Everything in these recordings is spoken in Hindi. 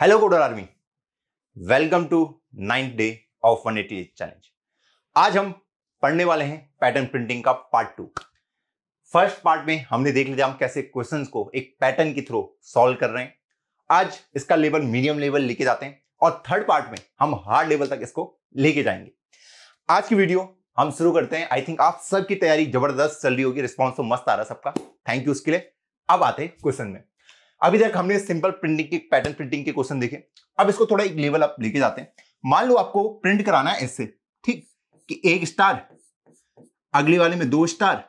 hello coder army welcome to ninth day of eighty challenge आज हम पढ़ने वाले हैं पैटर्न प्रिंटिंग का पार्ट टू फर्स्ट पार्ट में हमने देख लिया हम कैसे क्वेश्चंस को एक पैटर्न के थ्रू सॉल्व कर रहे हैं आज इसका लेवल मीडियम लेवल लेके जाते हैं और थर्ड पार्ट में हम हार्ड लेवल तक इसको लेके जाएंगे आज की वीडियो हम शुरू करते हैं आई थिंक आप सबकी तैयारी जबरदस्त चल रही होगी रिस्पॉन्स तो मस्त आ रहा है सबका थैंक यू उसके लिए अब आते हैं क्वेश्चन में अभी तक हमने सिंपल प्रिंटिंग के पैटर्न प्रिंटिंग के क्वेश्चन देखे अब इसको थोड़ा एक लेवल आप लेके जाते हैं मान लो आपको प्रिंट कराना है इससे ठीक कि एक स्टार अगले वाले में दो स्टार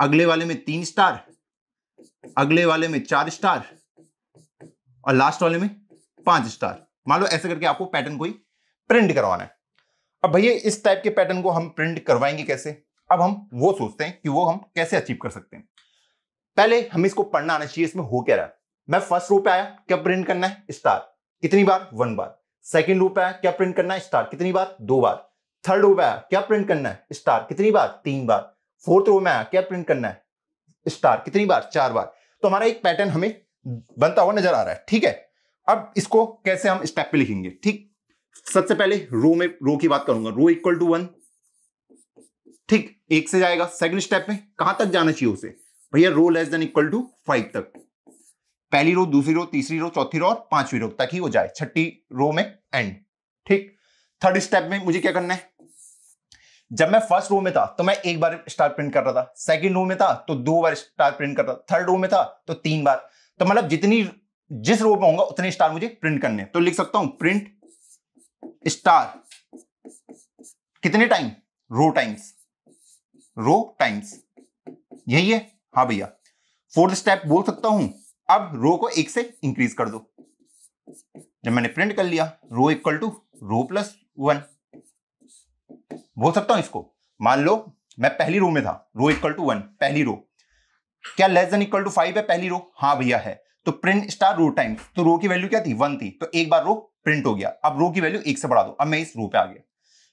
अगले वाले में तीन स्टार अगले वाले में चार स्टार और लास्ट वाले में पांच स्टार मान लो ऐसे करके आपको पैटर्न कोई प्रिंट करवाना है अब भैया इस टाइप के पैटर्न को हम प्रिंट करवाएंगे कैसे अब हम वो सोचते हैं कि वो हम कैसे अचीव कर सकते हैं पहले हमें इसको पढ़ना आना चाहिए इसमें हो क्या रहा है मैं फर्स्ट रूप पे आया क्या प्रिंट करना है स्टार कितनी बार वन बार सेकंड रूप आया क्या प्रिंट करना है स्टार कितनी बार दो बार थर्ड रूप आया क्या प्रिंट करना है स्टार कितनी बार तीन बार फोर्थ रूप में आया क्या प्रिंट करना है स्टार कितनी बार चार बार तो हमारा एक पैटर्न हमें बनता हुआ नजर आ रहा है ठीक है अब इसको कैसे हम स्टेप पे लिखेंगे ठीक सबसे पहले रो में रो की बात करूंगा रो इक्वल टू वन ठीक एक से जाएगा सेकंड स्टेप में कहां तक जाना चाहिए उसे भैया row less than equal to five तक पहली रो दूसरी रो तीसरी रो चौथी रो और पांचवी रो तक ही हो जाए छठी रो में एंड ठीक थर्ड स्टेप में मुझे क्या करना है जब मैं फर्स्ट रो में था तो मैं एक बार स्टार प्रिंट कर रहा था सेकंड रो में था तो दो बार स्टार प्रिंट कर रहा था थर्ड रो में था तो तीन बार तो मतलब जितनी जिस रो में होगा उतने स्टार मुझे प्रिंट करने तो लिख सकता हूं प्रिंट स्टार कितने time row times row times यही है हाँ भैया फोर्थ स्टेप बोल सकता हूं अब रो को एक से इंक्रीज कर दो जब मैंने प्रिंट कर लिया row equal to row plus one बोल सकता हूं इसको मान लो मैं पहली रो में था रो इक्वल टू वन पहली रो क्या less than equal to five है पहली रो हाँ भैया है तो प्रिंट स्टार रो टाइम तो रो की वैल्यू क्या थी वन थी तो एक बार रो प्रिंट हो गया अब रो की वैल्यू एक से बढ़ा दो अब मैं इस रो पे आ गया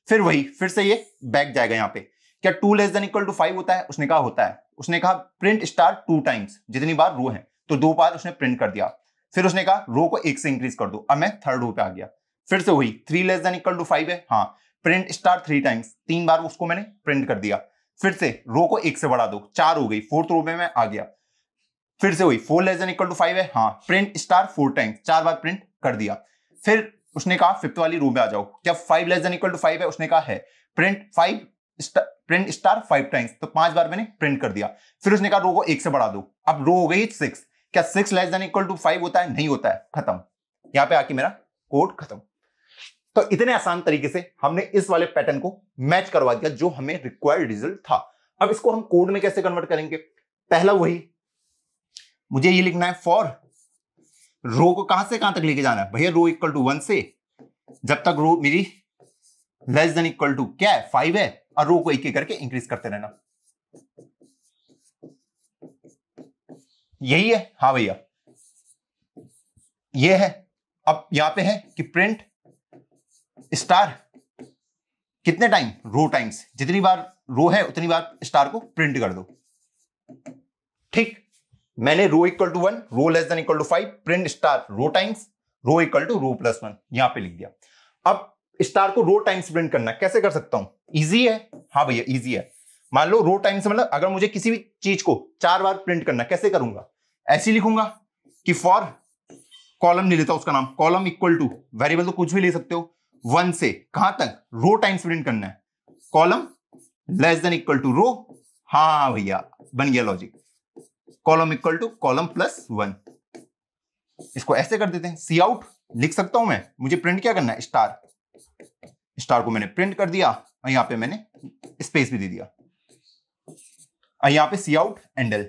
फिर वही फिर से ये बैक जाएगा यहाँ पे क्या two less than equal to five होता है उसने कहा होता है उसने कहा प्रिंट स्टार टू टाइम्स जितनी बार रो है तो दो बार उसने प्रिंट कर दिया फिर उसने कहा रो को एक से इंक्रीज कर दो अब मैं थर्ड रो पे आ गया फिर से वही three less than equal to five है हाँ प्रिंट स्टार थ्री टाइम्स तीन बार उसको मैंने प्रिंट कर दिया फिर से रो को एक से बढ़ा दो चार हो गई फोर्थ रो में मैं आ गया फिर से वही four less than equal to five है हाँ प्रिंट स्टार फोर टाइम्स चार बार प्रिंट कर दिया फिर उसने कहा फिफ्थ वाली रो में आ जाओ क्या five less than equal to five है उसने कहा है print five print star five times तो पांच बार मैंने प्रिंट कर दिया फिर उसने कहा रो को एक से बढ़ा दो अब रो हो गई सिक्स क्या six less than equal to five होता है नहीं होता है खत्म यहां पे आके मेरा कोड खत्म तो इतने आसान तरीके से हमने इस वाले पैटर्न को मैच करवा दिया जो हमें रिक्वायर्ड रिजल्ट था अब इसको हम कोड में कैसे कन्वर्ट करेंगे पहला वही मुझे ये लिखना है फॉर रो को कहां से कहां तक लेके जाना है भैया रो इक्वल टू वन से जब तक रो मेरी लेस देन इक्वल टू क्या है फाइव है और रो को एक एक करके इंक्रीज करते रहना यही है हा भैया ये है अब यहां पे है कि प्रिंट स्टार कितने टाइम रो टाइम्स जितनी बार रो है उतनी बार स्टार को प्रिंट कर दो ठीक मैंने row equal to one row less than equal to five print star row times row equal to row plus one यहां पे लिख दिया अब स्टार को रो टाइम प्रिंट करना है कैसे कर सकता हूं इजी है हाँ भैया इजी है मान लो रो टाइम से मतलब अगर मुझे किसी भी चीज को चार बार प्रिंट करना है कैसे करूंगा ऐसे लिखूंगा कि फॉर कॉलम नहीं लेता उसका नाम कॉलम इक्वल टू वेरिएबल तो कुछ भी ले सकते हो वन से कहां तक रो टाइम प्रिंट करना है column less than equal to row हाँ भैया बन गया logic column equal to column plus one इसको ऐसे कर देते हैं सी आउट लिख सकता हूं मैं मुझे प्रिंट क्या करना है स्टार स्टार को मैंने प्रिंट कर दिया और यहां पे मैंने स्पेस भी दे दिया और यहां पे सी आउट एंडल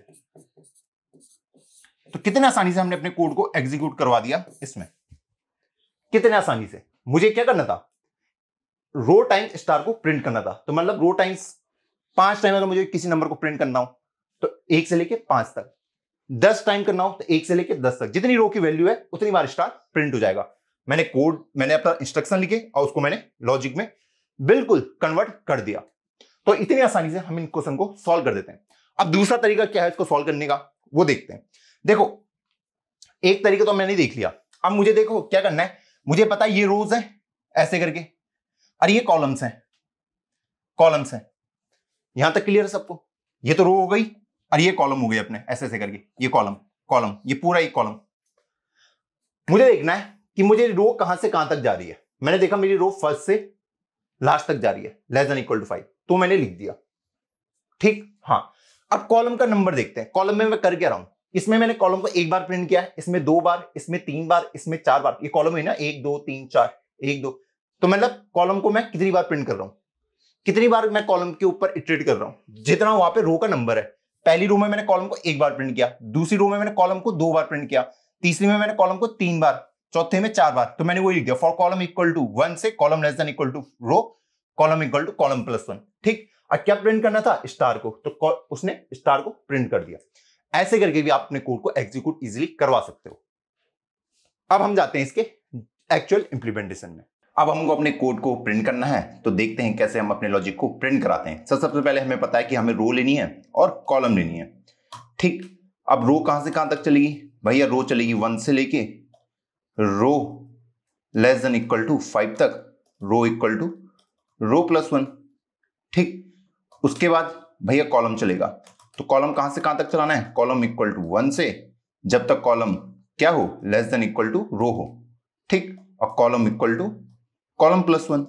तो कितने आसानी से हमने अपने कोड को एग्जीक्यूट करवा दिया इसमें कितने आसानी से मुझे क्या करना था रो टाइम स्टार को प्रिंट करना था तो मतलब रो टाइम्स पांच टाइम अगर मुझे किसी नंबर को प्रिंट करना हो तो एक से लेके पांच तक दस टाइम करना हो तो एक से लेके दस तक जितनी रो की वैल्यू है उतनी बार स्टार प्रिंट हो जाएगा मैंने कोड मैंने अपना इंस्ट्रक्शन लिखे और उसको मैंने लॉजिक में बिल्कुल कन्वर्ट कर दिया तो इतनी आसानी से हम इन क्वेश्चन को सॉल्व कर देते हैं अब दूसरा तरीका क्या है इसको सॉल्व करने का वो देखते हैं देखो एक तरीका तो मैंने देख लिया अब मुझे देखो क्या करना है मुझे पता है ये रोज है ऐसे करके और ये कॉलम्स हैं कॉलम्स हैं यहां तक क्लियर है सबको ये तो रो हो गई और ये कॉलम हो गई अपने ऐसे ऐसे करके ये कॉलम कॉलम ये पूरा एक कॉलम मुझे देखना है कि मुझे रो कहां से कहां तक जा रही है मैंने देखा मेरी रो फर्स्ट से लास्ट तक जा रही है less than equal to five तो मैंने लिख दिया ठीक हाँ अब कॉलम का नंबर देखते हैं कॉलम में मैं कर क्या रहा हूं इसमें मैंने कॉलम को एक बार प्रिंट किया है इसमें दो बार इसमें तीन बार इसमें चार बार ये कॉलम है ना एक दो तीन चार एक दो तो मतलब कॉलम को मैं कितनी बार प्रिंट कर रहा हूं कितनी बार मैं कॉलम के ऊपर इटरेट कर रहा हूं जितना वहां पे रो का नंबर है पहली रो में मैंने कॉलम को एक बार प्रिंट किया दूसरी रो में मैंने कॉलम को दो बार प्रिंट किया तीसरी में मैंने कॉलम को तीन बार चौथे में चार बार तो मैंने वो लिख दिया for column equal to one से column less than equal to row column equal to column plus one ठीक और क्या प्रिंट करना था स्टार को तो उसने स्टार को प्रिंट कर दिया ऐसे करके भी आप अपने कोड को एग्जीक्यूट इजिली करवा सकते हो अब हम जाते हैं इसके एक्चुअल इंप्लीमेंटेशन में अब हमको अपने कोड को प्रिंट करना है तो देखते हैं कैसे हम अपने लॉजिक को प्रिंट कराते हैं सर सबसे पहले हमें पता है कि हमें रो लेनी है और कॉलम लेनी है ठीक अब रो कहां से कहां तक चलेगी भैया रो चलेगी वन से लेके row less than equal to five तक row equal to row plus one ठीक उसके बाद भैया कॉलम चलेगा तो कॉलम कहां से कहां तक चलाना है कॉलम इक्वल टू वन से जब तक कॉलम क्या हो less than equal to row हो ठीक और column equal to column plus one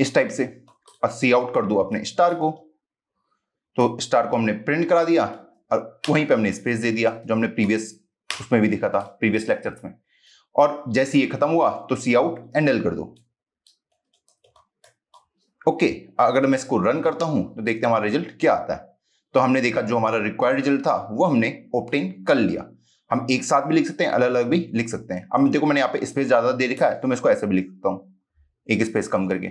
इस टाइप से और सी आउट कर दो अपने स्टार को तो स्टार को हमने प्रिंट करा दिया और वहीं पे हमने स्पेस दे दिया जो हमने प्रीवियस उसमें भी दिखा था प्रीवियस लेक्चर में और जैसे ये खत्म हुआ तो सी आउट एंड एल कर दो ओके okay, अगर मैं इसको रन करता हूं तो देखते हैं हमारा रिजल्ट क्या आता है तो हमने देखा जो हमारा रिक्वायर्ड रिजल्ट था वो हमने ऑप्टेन कर लिया हम एक साथ भी लिख सकते हैं अलग अलग भी लिख सकते हैं अब देखो मैंने यहाँ पे स्पेस ज्यादा दे रखा है तो मैं इसको ऐसे भी लिख सकता हूँ एक स्पेस कम करके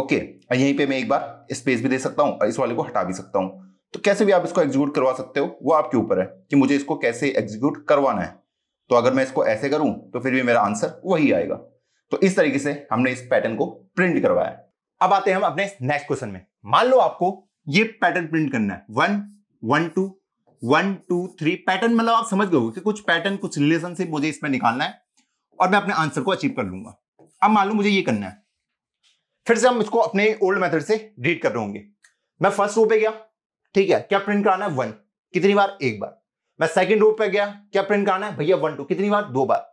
ओके okay, यहीं पे मैं एक बार स्पेस भी दे सकता हूँ इस वाले को हटा भी सकता हूँ तो कैसे भी आप इसको एग्जीक्यूट करवा सकते हो वो आपके ऊपर है कि मुझे इसको कैसे एग्जीक्यूट करवाना है तो अगर मैं इसको ऐसे करूं तो फिर भी मेरा आंसर वही आएगा तो इस तरीके से हमने इस पैटर्न को प्रिंट करवाया अब आते हैं हम अपने नेक्स्ट क्वेश्चन में मान लो आपको ये पैटर्न प्रिंट करना है one one two one two three pattern मतलब आप समझ गए कि कुछ पैटर्न कुछ रिलेशनशिप मुझे इसमें निकालना है और मैं अपने आंसर को अचीव कर लूंगा अब मान लो मुझे ये करना है फिर से हम इसको अपने ओल्ड मेथड से रीड कर रहे होंगे मैं फर्स्ट रो पे गया ठीक है क्या प्रिंट कराना है वन कितनी बार एक बार मैं सेकंड रो पे गया क्या प्रिंट कराना है भैया वन टू कितनी बार दो बार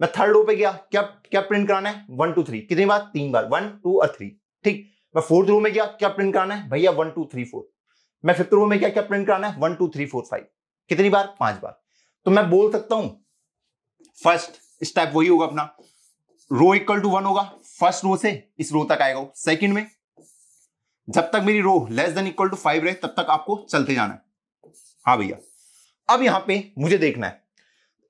मैं थर्ड रो पे गया क्या क्या प्रिंट कराना है वन टू थ्री कितनी बार तीन बार वन टू और थ्री ठीक मैं फोर्थ रो में गया क्या प्रिंट कराना है भैया वन टू थ्री फोर मैं फिफ्थ रो में गया क्या प्रिंट कराना है one two three four five कितनी बार पांच बार तो मैं बोल सकता हूं फर्स्ट स्टेप वही होगा अपना रो इक्वल टू वन होगा फर्स्ट रो से इस रो तक आएगा सेकंड में जब तक मेरी row less than equal to five रहे तब तक आपको चलते जाना है हाँ भैया अब यहां पे मुझे देखना है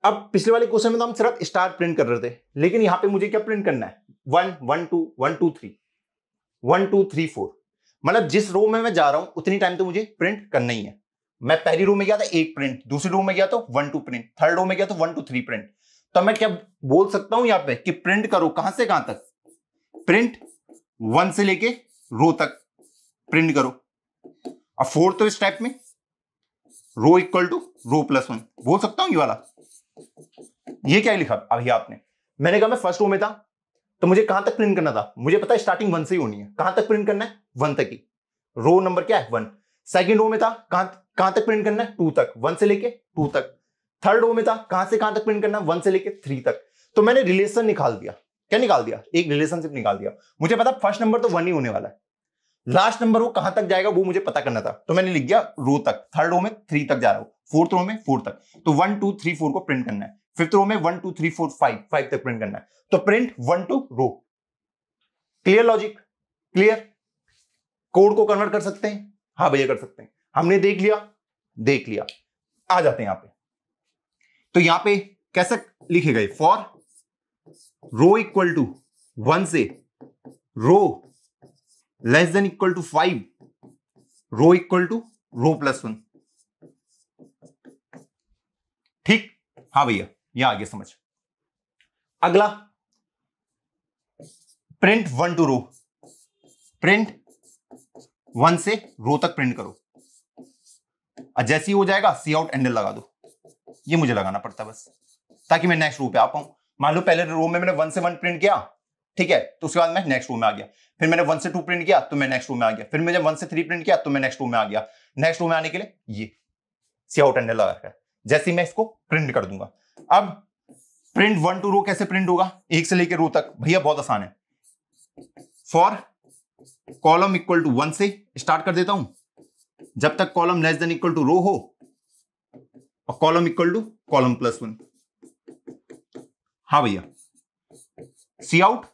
अब पिछले वाले क्वेश्चन में तो हम सिर्फ स्टार प्रिंट कर रहे थे लेकिन यहां पे मुझे क्या प्रिंट करना है one one two one two three one two three four मतलब जिस रो में मैं जा रहा हूं उतनी टाइम तो मुझे प्रिंट करना ही है मैं पहली रो में गया था एक प्रिंट दूसरी रो में गया तो one two print third row में गया तो वन टू थ्री प्रिंट तो मैं क्या बोल सकता हूं यहां पे कि प्रिंट करो कहां से कहां तक प्रिंट वन से लेके रो तक प्रिंट करो अब फोर्थ तो स्टेप में row equal to row plus one बोल सकता हूं ये वाला ये क्या लिखा अभी आपने मैंने कहा मैं फर्स्ट रो में था तो मुझे कहां तक प्रिंट करना था मुझे पता है स्टार्टिंग वन से ही होनी है कहां तक प्रिंट करना है वन तक ही रो नंबर क्या है वन सेकेंड रो में था कहां कहां तक प्रिंट करना है टू तक वन से लेके टू तक थर्ड रो में था कहां से कहां तक प्रिंट करना है वन से लेके थ्री तक तो मैंने रिलेशन निकाल दिया क्या निकाल दिया एक रिलेशनशिप निकाल दिया मुझे पता फर्स्ट नंबर तो वन ही होने वाला है लास्ट नंबर वो कहां तक जाएगा वो मुझे पता करना था तो मैंने लिख दिया रो तक थर्ड रो में थ्री तक जा रहा हूं फोर्थ रो में फोर तक तो वन टू थ्री फोर को प्रिंट करना है फिफ्थ रो में one two three four five five तक प्रिंट करना है तो print one two row clear logic clear code को कन्वर्ट कर सकते हैं हाँ भैया कर सकते हैं हमने देख लिया देख लिया आ जाते हैं यहां पे तो यहां पे कैसे लिखे गए for row equal to one से row less than equal to 5 row equal to row plus one ठीक हाँ भैया ये आगे समझ अगला print one two row print one से रो तक प्रिंट करो और जैसे ही हो जाएगा सी आउट एंडल लगा दो ये मुझे लगाना पड़ता बस ताकि मैं नेक्स्ट रो पे आ पाऊं मान लो पहले रो में मैंने वन से वन प्रिंट किया ठीक है तो उसके बाद मैं नेक्स्ट रूम में आ गया फिर मैंने वन से टू प्रिंट किया तो मैं नेक्स्ट रूम में आ गया फिर मैंने वन से थ्री प्रिंट किया तो मैं नेक्स्ट रूम में आ गया नेक्स्ट रूम में आने के लिए ये सियाउट अंडर लगा रखा है जैसे मैं इसको प्रिंट कर दूंगा अब प्रिंट वन टू रो कैसे प्रिंट होगा एक से लेकर रो तक भैया बहुत आसान है for column equal to one से स्टार्ट कर देता हूं जब तक column less than equal to row हो और column equal to column plus one हाँ भैया सी आउट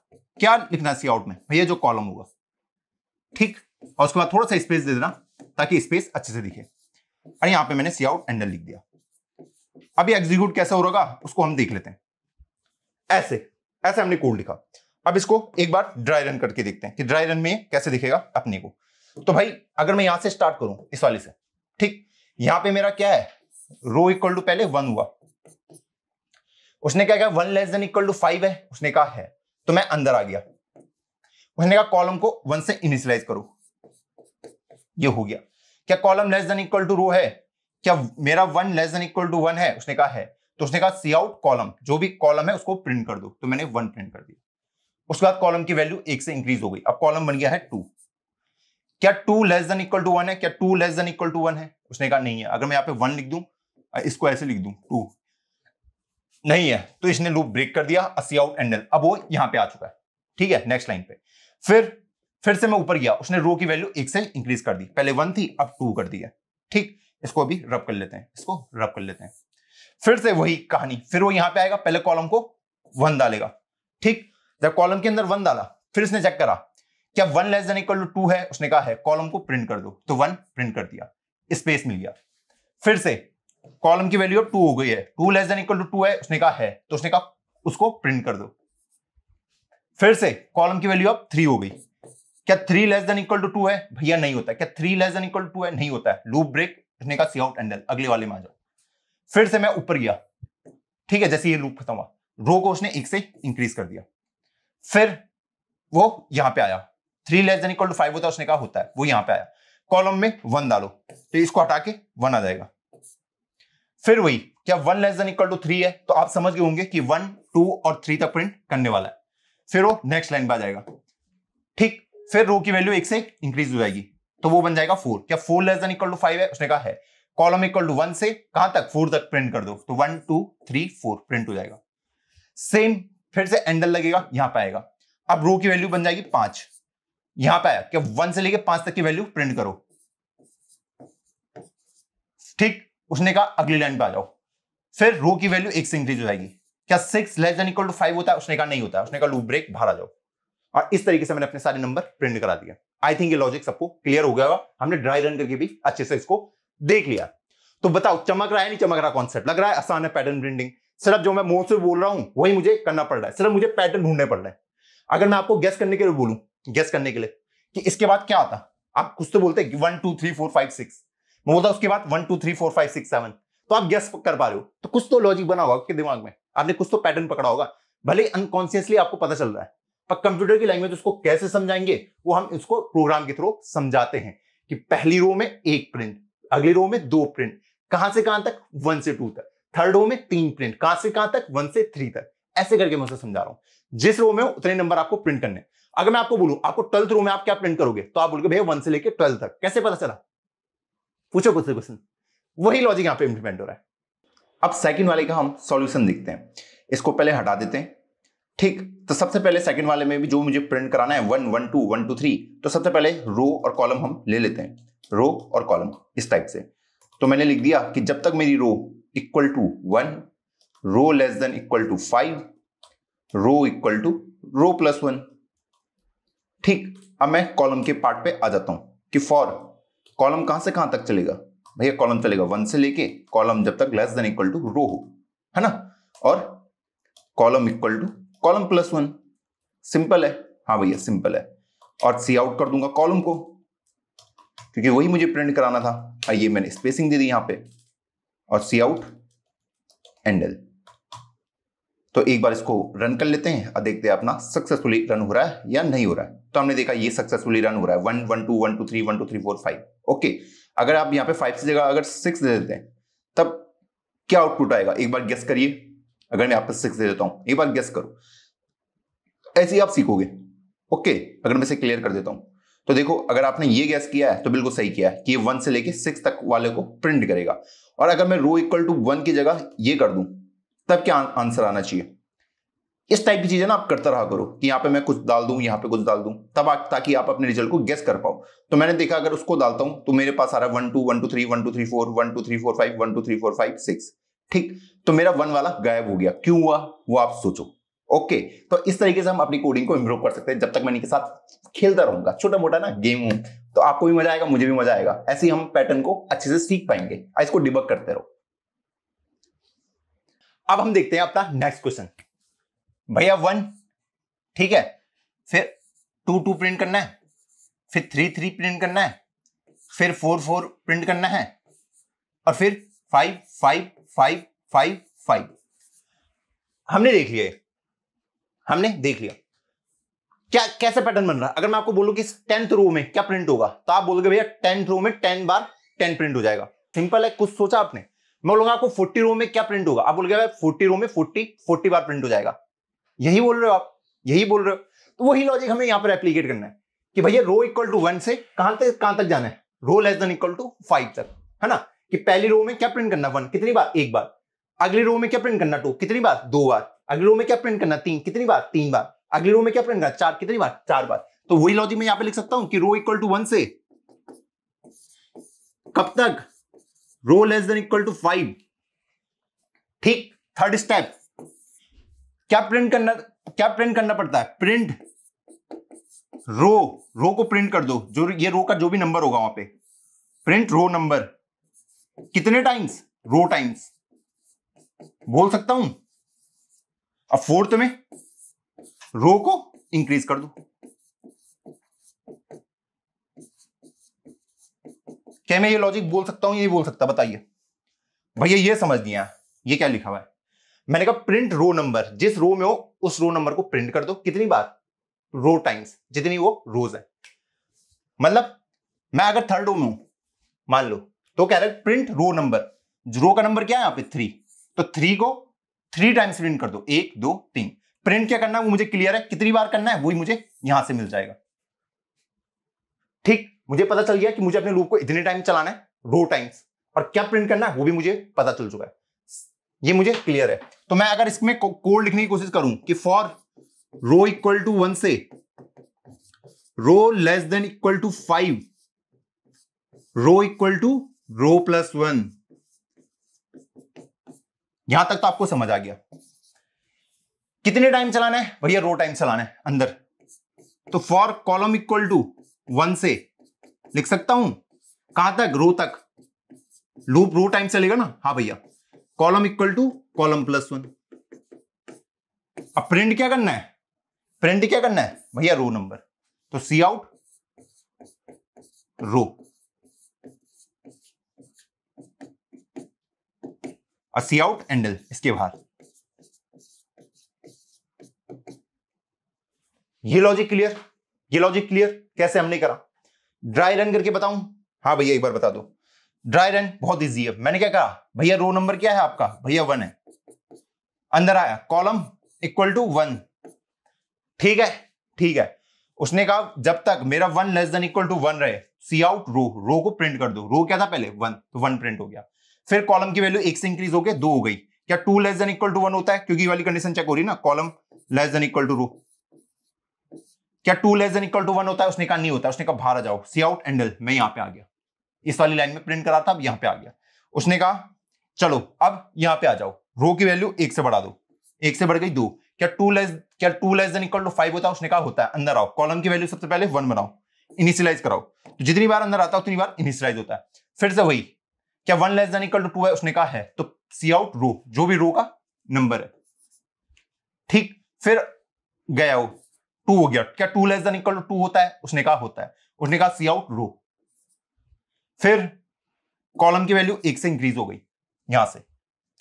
क्या लिखना है सी आउट में भैया जो कॉलम होगा ठीक और उसके बाद थोड़ा सा स्पेस दे देना ताकि स्पेस अच्छे से दिखे और यहां पे मैंने सी आउट एंडल लिख दिया अभी एग्जीक्यूट कैसा हो रहा उसको हम देख लेते हैं ऐसे ऐसे हमने कोड लिखा अब इसको एक बार ड्राई रन करके देखते हैं कि ड्राई रन में कैसे दिखेगा अपने को तो भाई अगर मैं यहां से स्टार्ट करूं इस वाले से ठीक यहां पर मेरा क्या है रो इक्वल टू पहले वन हुआ उसने क्या कहा one less than equal to five है उसने कहा है तो मैं अंदर आ गया मैंने कहा कॉलम को वन से इनिशियलाइज करो ये हो गया क्या column less than equal to row है क्या मेरा one less than equal to one है उसने कहा है तो उसने कहा सी आउट कॉलम जो भी कॉलम है उसको प्रिंट कर दो तो मैंने वन प्रिंट कर दिया उसके बाद कॉलम की वैल्यू एक से इंक्रीज हो गई अब कॉलम बन गया है टू क्या two less than equal to one है क्या two less than equal to one है उसने कहा नहीं है अगर मैं यहाँ पे वन लिख दूं इसको ऐसे लिख दूं टू नहीं है तो इसने लूप ब्रेक कर दिया अस्सी आउट एंडल अब वो यहां पे आ चुका है ठीक है नेक्स्ट लाइन पे फिर फिर से मैं ऊपर गया उसने रो की वैल्यू एक से इंक्रीज कर दी पहले वन थी अब टू कर दी है ठीक इसको अभी रब कर लेते हैं इसको रब कर लेते हैं फिर से वही कहानी फिर वो यहां पे आएगा पहले कॉलम को वन डालेगा ठीक जब कॉलम के अंदर वन डाला फिर इसने चेक करा क्या one less than equal to two two उसने कहा है कॉलम को प्रिंट कर दो तो वन प्रिंट कर दिया स्पेस मिल गया फिर से कॉलम की वैल्यू अब टू हो गई है two less than equal to two two उसने कहा है तो उसने कहा उसको प्रिंट कर दो फिर से कॉलम की वैल्यू अब थ्री हो गई क्या three less than equal to two two भैया नहीं होता क्या three less than equal to two two नहीं होता है लूप ब्रेक उसने कहा सी आउट एंडल अगले वाले में आ जाओ फिर से मैं ऊपर गया ठीक है जैसे ये लूप खत्म हुआ रो को उसने एक से इंक्रीज कर दिया फिर वो यहां पे आया three less than equal to five होता है उसने कहा होता है वो यहां पे आया कॉलम में वन डालो तो इसको हटा के वन आ जाएगा फिर वही क्या one less than equal to three है तो आप समझ गए होंगे कि वन टू और थ्री तक प्रिंट करने वाला है फिर वो नेक्स्ट लाइन पर आ जाएगा ठीक फिर रो की वैल्यू एक से एक इंक्रीज हो जाएगी तो वो बन जाएगा फोर क्या four less than equal to five है उसने कहा है कॉलम इक्वल टू वन से कहां तक फोर तक प्रिंट कर दो तो one two three four print हो जाएगा सेम फिर से एंडल लगेगा यहां पर आएगा अब रो की वैल्यू बन जाएगी पांच यहां पर आया क्या वन से लेके पांच तक की वैल्यू प्रिंट करो ठीक उसने कहा अगली लाइन पे आ जाओ फिर रो की वैल्यू एक से इंक्रीज हो जाएगी क्या six less than equal to five होता है उसने कहा नहीं होता उसने कहा लूप ब्रेक बाहर आ जाओ और इस तरीके से मैंने अपने सारे नंबर प्रिंट करा दिया आई थिंक ये लॉजिक सबको क्लियर हो गया हमने ड्राई रन करके भी अच्छे से इसको देख लिया तो बताओ चमक रहा है नहीं चमक रहा कॉन्सेप्ट लग रहा है आसान है पैटर्न प्रिंटिंग सिर्फ जो मैं मोह से बोल रहा हूं वही मुझे करना पड़ रहा है सिर्फ मुझे पैटर्न ढूंढने पड़ रहे हैं अगर मैं आपको गेस करने के लिए बोलूं गेस करने के लिए कि इसके बाद क्या आता आप कुछ तो बोलते one two three four five six वो था उसके बाद one two three four five six seven तो आप गेस कर पा रहे हो तो कुछ तो लॉजिक बना होगा आपके दिमाग में आपने कुछ तो पैटर्न पकड़ा होगा भले अनकॉन्सियसली आपको पता चल रहा है पर कंप्यूटर की लैंग्वेज उसको कैसे समझाएंगे वो हम उसको प्रोग्राम के थ्रू समझाते हैं कि पहली रो में एक प्रिंट अगली रो में दो प्रिंट कहां से कहां तक वन से टू तक थर्ड रो में तीन प्रिंट कहां से कहां तक वन से थ्री तक ऐसे करके मैं उसे समझा रहा हूं जिस रो में उतने नंबर आपको प्रिंट करने अगर मैं आपको बोलूं आपको ट्वेल्थ रो में आप क्या प्रिंट करोगे तो आप बोलोगे भैया वन से लेकर ट्वेल्थ तक कैसे पता चला पूछो कुछ क्वेश्चन वही लॉजिक यहां पे इंप्लीमेंट हो रहा है अब सेकंड वाले का हम सॉल्यूशन देखते हैं इसको पहले हटा देते हैं ठीक तो सबसे पहले सेकंड वाले में भी जो मुझे प्रिंट कराना है one one two one two three तो सबसे पहले रो और कॉलम हम ले लेते हैं रो और कॉलम इस टाइप से तो मैंने लिख दिया कि जब तक मेरी row equal to one row less than equal to five row equal to row plus one ठीक अब मैं कॉलम के पार्ट पे आ जाता हूं कि फॉर कॉलम कहां से कहां तक चलेगा भैया कॉलम चलेगा वन से लेके कॉलम जब तक less than equal to row हो है ना और column equal to column plus one simple है हाँ भैया सिंपल है और सी आउट कर दूंगा कॉलम को क्योंकि वही मुझे प्रिंट कराना था ये मैंने स्पेसिंग दे दी यहां पे और सी आउट एंडल तो एक बार इसको रन कर लेते हैं और देखते हैं अपना सक्सेसफुली रन हो रहा है या नहीं हो रहा है तो हमने देखा ये सक्सेसफुली रन हो रहा है one one two one two three one two three four five okay अगर आप यहाँ पे फाइव से जगह अगर सिक्स दे देते हैं तब क्या आउटपुट आएगा एक बार गेस करिए अगर मैं आपको सिक्स दे देता हूँ एक बार गेस करो ऐसे ही आप सीखोगे ओके अगर मैं इसे क्लियर कर देता हूँ तो देखो अगर आपने ये गैस किया है तो बिल्कुल सही किया है कि ये वन से लेके सिक्स तक वाले को प्रिंट करेगा और अगर मैं रो इक्वल टू वन की जगह ये कर दूं तब क्या आंसर आना चाहिए इस टाइप की चीजें ना आप करता रहा करो कि यहां पे मैं कुछ डाल दूं यहां पे कुछ डाल दूं तब आ, ताकि आप अपने रिजल्ट को गेस कर पाओ तो मैंने देखा अगर उसको डालता हूं तो मेरे पास आ रहा है one two one two three one two three four one two three four five one two three four five six ठीक तो मेरा वन वाला गायब हो गया क्यों हुआ वो आप सोचो ओके तो इस तरीके से हम अपनी कोडिंग को इम्प्रूव कर सकते हैं जब तक मैं इनके साथ खेलता रहूंगा छोटा मोटा ना गेम हूं तो आपको भी मजा आएगा मुझे भी मजा आएगा ऐसे ही हम पैटर्न को अच्छे से सीख पाएंगे इसको डिबक करते रहो अब हम देखते हैं अपना नेक्स्ट क्वेश्चन भैया वन ठीक है फिर टू टू प्रिंट करना है फिर थ्री थ्री प्रिंट करना है फिर फोर फोर प्रिंट करना है और फिर five five five five five हमने देख लिया हमने देख लिया क्या कैसे पैटर्न बन रहा है अगर मैं आपको बोलूं कि टेंथ रो में क्या प्रिंट होगा तो आप बोलोगे भैया टेंथ रो में टेन बार टेन प्रिंट हो जाएगा सिंपल है कुछ सोचा आपने मैं बोलूंगा आपको फोर्टी रो में क्या प्रिंट होगा आप बोल गया फोर्टी रो में फोर्टी फोर्टी बार प्रिंट हो जाएगा यही बोल रहे हो आप यही बोल रहे हो तो वही लॉजिक हमें यहां पर एप्लीकेट करना है कि भैया रो इक्वल टू वन से कहां तक कहां तक जाना है row less than equal to five तक है ना कि पहली रो में क्या प्रिंट करना वन कितनी बार एक बार अगली रो में क्या प्रिंट करना टू कितनी बार दो बार अगली रो में क्या प्रिंट करना तीन कितनी बार तीन बार अगली रो में क्या प्रिंट करना चार कितनी बार चार बार तो वही लॉजिक मैं यहां पे लिख सकता हूं कि रो इक्वल टू वन से कब तक row less than equal to five ठीक थर्ड स्टेप क्या प्रिंट करना क्या प्रिंट करना पड़ता है प्रिंट रो रो को प्रिंट कर दो जो ये रो का जो भी नंबर होगा वहां पे प्रिंट रो नंबर कितने टाइम्स रो टाइम्स बोल सकता हूं अब फोर्थ में रो को इंक्रीज कर दो क्या मैं ये लॉजिक बोल सकता हूं ये बोल सकता बताइए भैया ये समझ दिया ये क्या लिखा हुआ है मैंने कहा प्रिंट रो नंबर जिस रो में हो उस रो नंबर को प्रिंट कर दो कितनी बार रो टाइम्स जितनी वो रोज है मतलब मैं अगर थर्ड रो में हूं मान लो तो कह रहे प्रिंट रो नंबर रो का नंबर क्या है यहां पे थ्री तो थ्री को थ्री टाइम्स प्रिंट कर दो एक दो तीन प्रिंट क्या करना है वो मुझे क्लियर है कितनी बार करना है वही मुझे यहां से मिल जाएगा ठीक मुझे पता चल गया कि मुझे अपने लूप को इतने टाइम चलाना है रो टाइम्स और क्या प्रिंट करना है वो भी मुझे पता चल चुका है ये मुझे क्लियर है तो मैं अगर इसमें कोड लिखने की कोशिश करूं कि for row equal to one से row less than equal to five row equal to row plus one यहां तक तो आपको समझ आ गया कितने टाइम चलाना है भैया रो टाइम चलाना है अंदर तो for column equal to one से लिख सकता हूं कहां तक रो तक लूप रो टाइम चलेगा ना हाँ भैया column equal to column plus one अब प्रिंट क्या करना है प्रिंट क्या करना है भैया रो नंबर तो सी आउट रो और सी आउट एंडल इसके बाहर ये लॉजिक क्लियर ये लॉजिक क्लियर कैसे हमने करा ड्राई रन करके बताऊं हाँ भैया एक बार बता दो ड्राई रन बहुत ईजी है मैंने क्या कहा भैया रो नंबर क्या है आपका भैया वन है अंदर आया कॉलम इक्वल टू वन ठीक है ठीक है उसने कहा जब तक मेरा one less than equal to one रहे सी आउट रो रो को प्रिंट कर दो रो क्या था पहले वन तो वन प्रिंट हो गया फिर कॉलम की वैल्यू एक से इंक्रीज होकर दो हो गई क्या two less than equal to one होता है क्योंकि वाली कंडीशन चेक हो रही ना column less than equal to row क्या two less equal to one होता है उसने कहा नहीं होता उसने कहा बाहर आ जाओ सी आउट एंडल मैं यहां पे आ गया इस वाली लाइन में प्रिंट करा था अब यहां पे आ गया उसने कहा चलो अब यहां पे आ जाओ रो की वैल्यू एक से बढ़ा दो एक से बढ़ गई दो क्या टू लेस क्या two less than equal to five होता है उसने कहा होता है अंदर आओ कॉलम की वैल्यू सबसे पहले वन बनाओ इनिशियलाइज कराओ तो जितनी बार अंदर आता है उतनी बार इनिशियलाइज होता है फिर से वही क्या one less than equal to two two उसने कहा है तो सी आउट रो जो भी रो का नंबर है ठीक फिर गया वो टू हो गया क्या two less than equal to two होता है उसने कहा होता है उसने कहा सी आउट रो फिर कॉलम की वैल्यू एक से इंक्रीज हो गई यहां से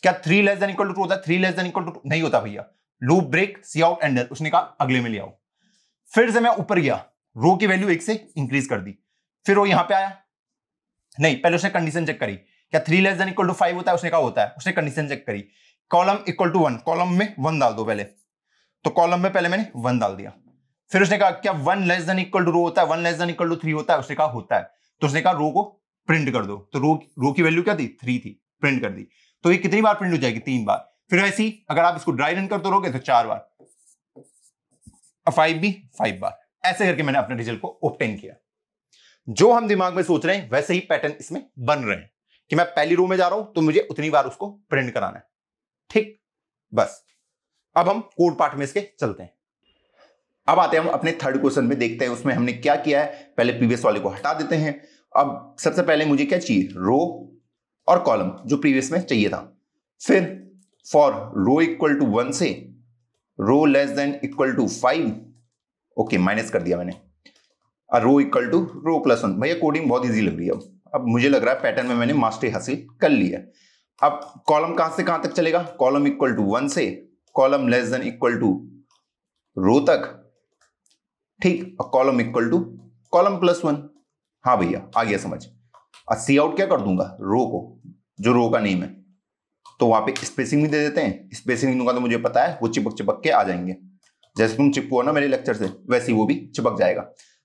क्या three less than equal to two होता है three less than equal to two नहीं होता भैया loop break cout endl उसने कहा अगले में ले आओ फिर से मैं ऊपर गया रो की वैल्यू एक से इंक्रीज कर दी फिर वो यहां पे आया नहीं पहले उसने कंडीशन चेक करी क्या three less than equal to five होता है उसने कहा होता है उसने कंडीशन चेक करी column equal to one column में वन डाल दो पहले तो कॉलम में पहले मैंने वन डाल दिया फिर उसने कहा क्या one less than equal to row होता है one less than equal to three होता है उसने कहा होता है तो उसने कहा रो को प्रिंट कर दो तो रो रो की वैल्यू क्या थी थ्री थी प्रिंट कर दी तो ये कितनी बार प्रिंट हो जाएगी तीन बार फिर ऐसी अगर आप इसको ड्राई रन करते तो रहोगे तो चार बार फाइव भी फाइव बार ऐसे करके मैंने अपने रिजल्ट को ओपन किया जो हम दिमाग में सोच रहे हैं वैसे ही पैटर्न इसमें बन रहे हैं कि मैं पहली रो में जा रहा हूं तो मुझे उतनी बार उसको प्रिंट कराना है ठीक बस अब हम कोड पार्ट में इसके चलते हैं अब आते हैं हम अपने थर्ड क्वेश्चन में देखते हैं उसमें हमने क्या किया है पहले प्रीवियस वाले को हटा देते हैं अब सबसे पहले मुझे क्या चाहिए रो और कॉलम जो प्रीवियस में चाहिए था फिर for row equal to one से row less than equal to five okay minus कर दिया मैंने row equal to row plus one भैया कोडिंग बहुत ईजी लग रही है अब अब मुझे लग रहा है पैटर्न में मैंने मास्टरी हासिल कर लिया अब कॉलम कहां से कहां तक चलेगा कॉलम इक्वल टू वन से column less than equal to row तक ठीक और column equal to column plus one हाँ भैया आ गया समझ और सी आउट क्या कर दूंगा रो को जो रो का नेम है तो वहां पे स्पेसिंग भी दे देते हैं स्पेसिंग दूंगा तो मुझे पता है वो चिपक चिपक के आ जाएंगे जैसे तुम चिपको ना मेरे लेक्चर से वैसे ही वो भी चिपक जाएगा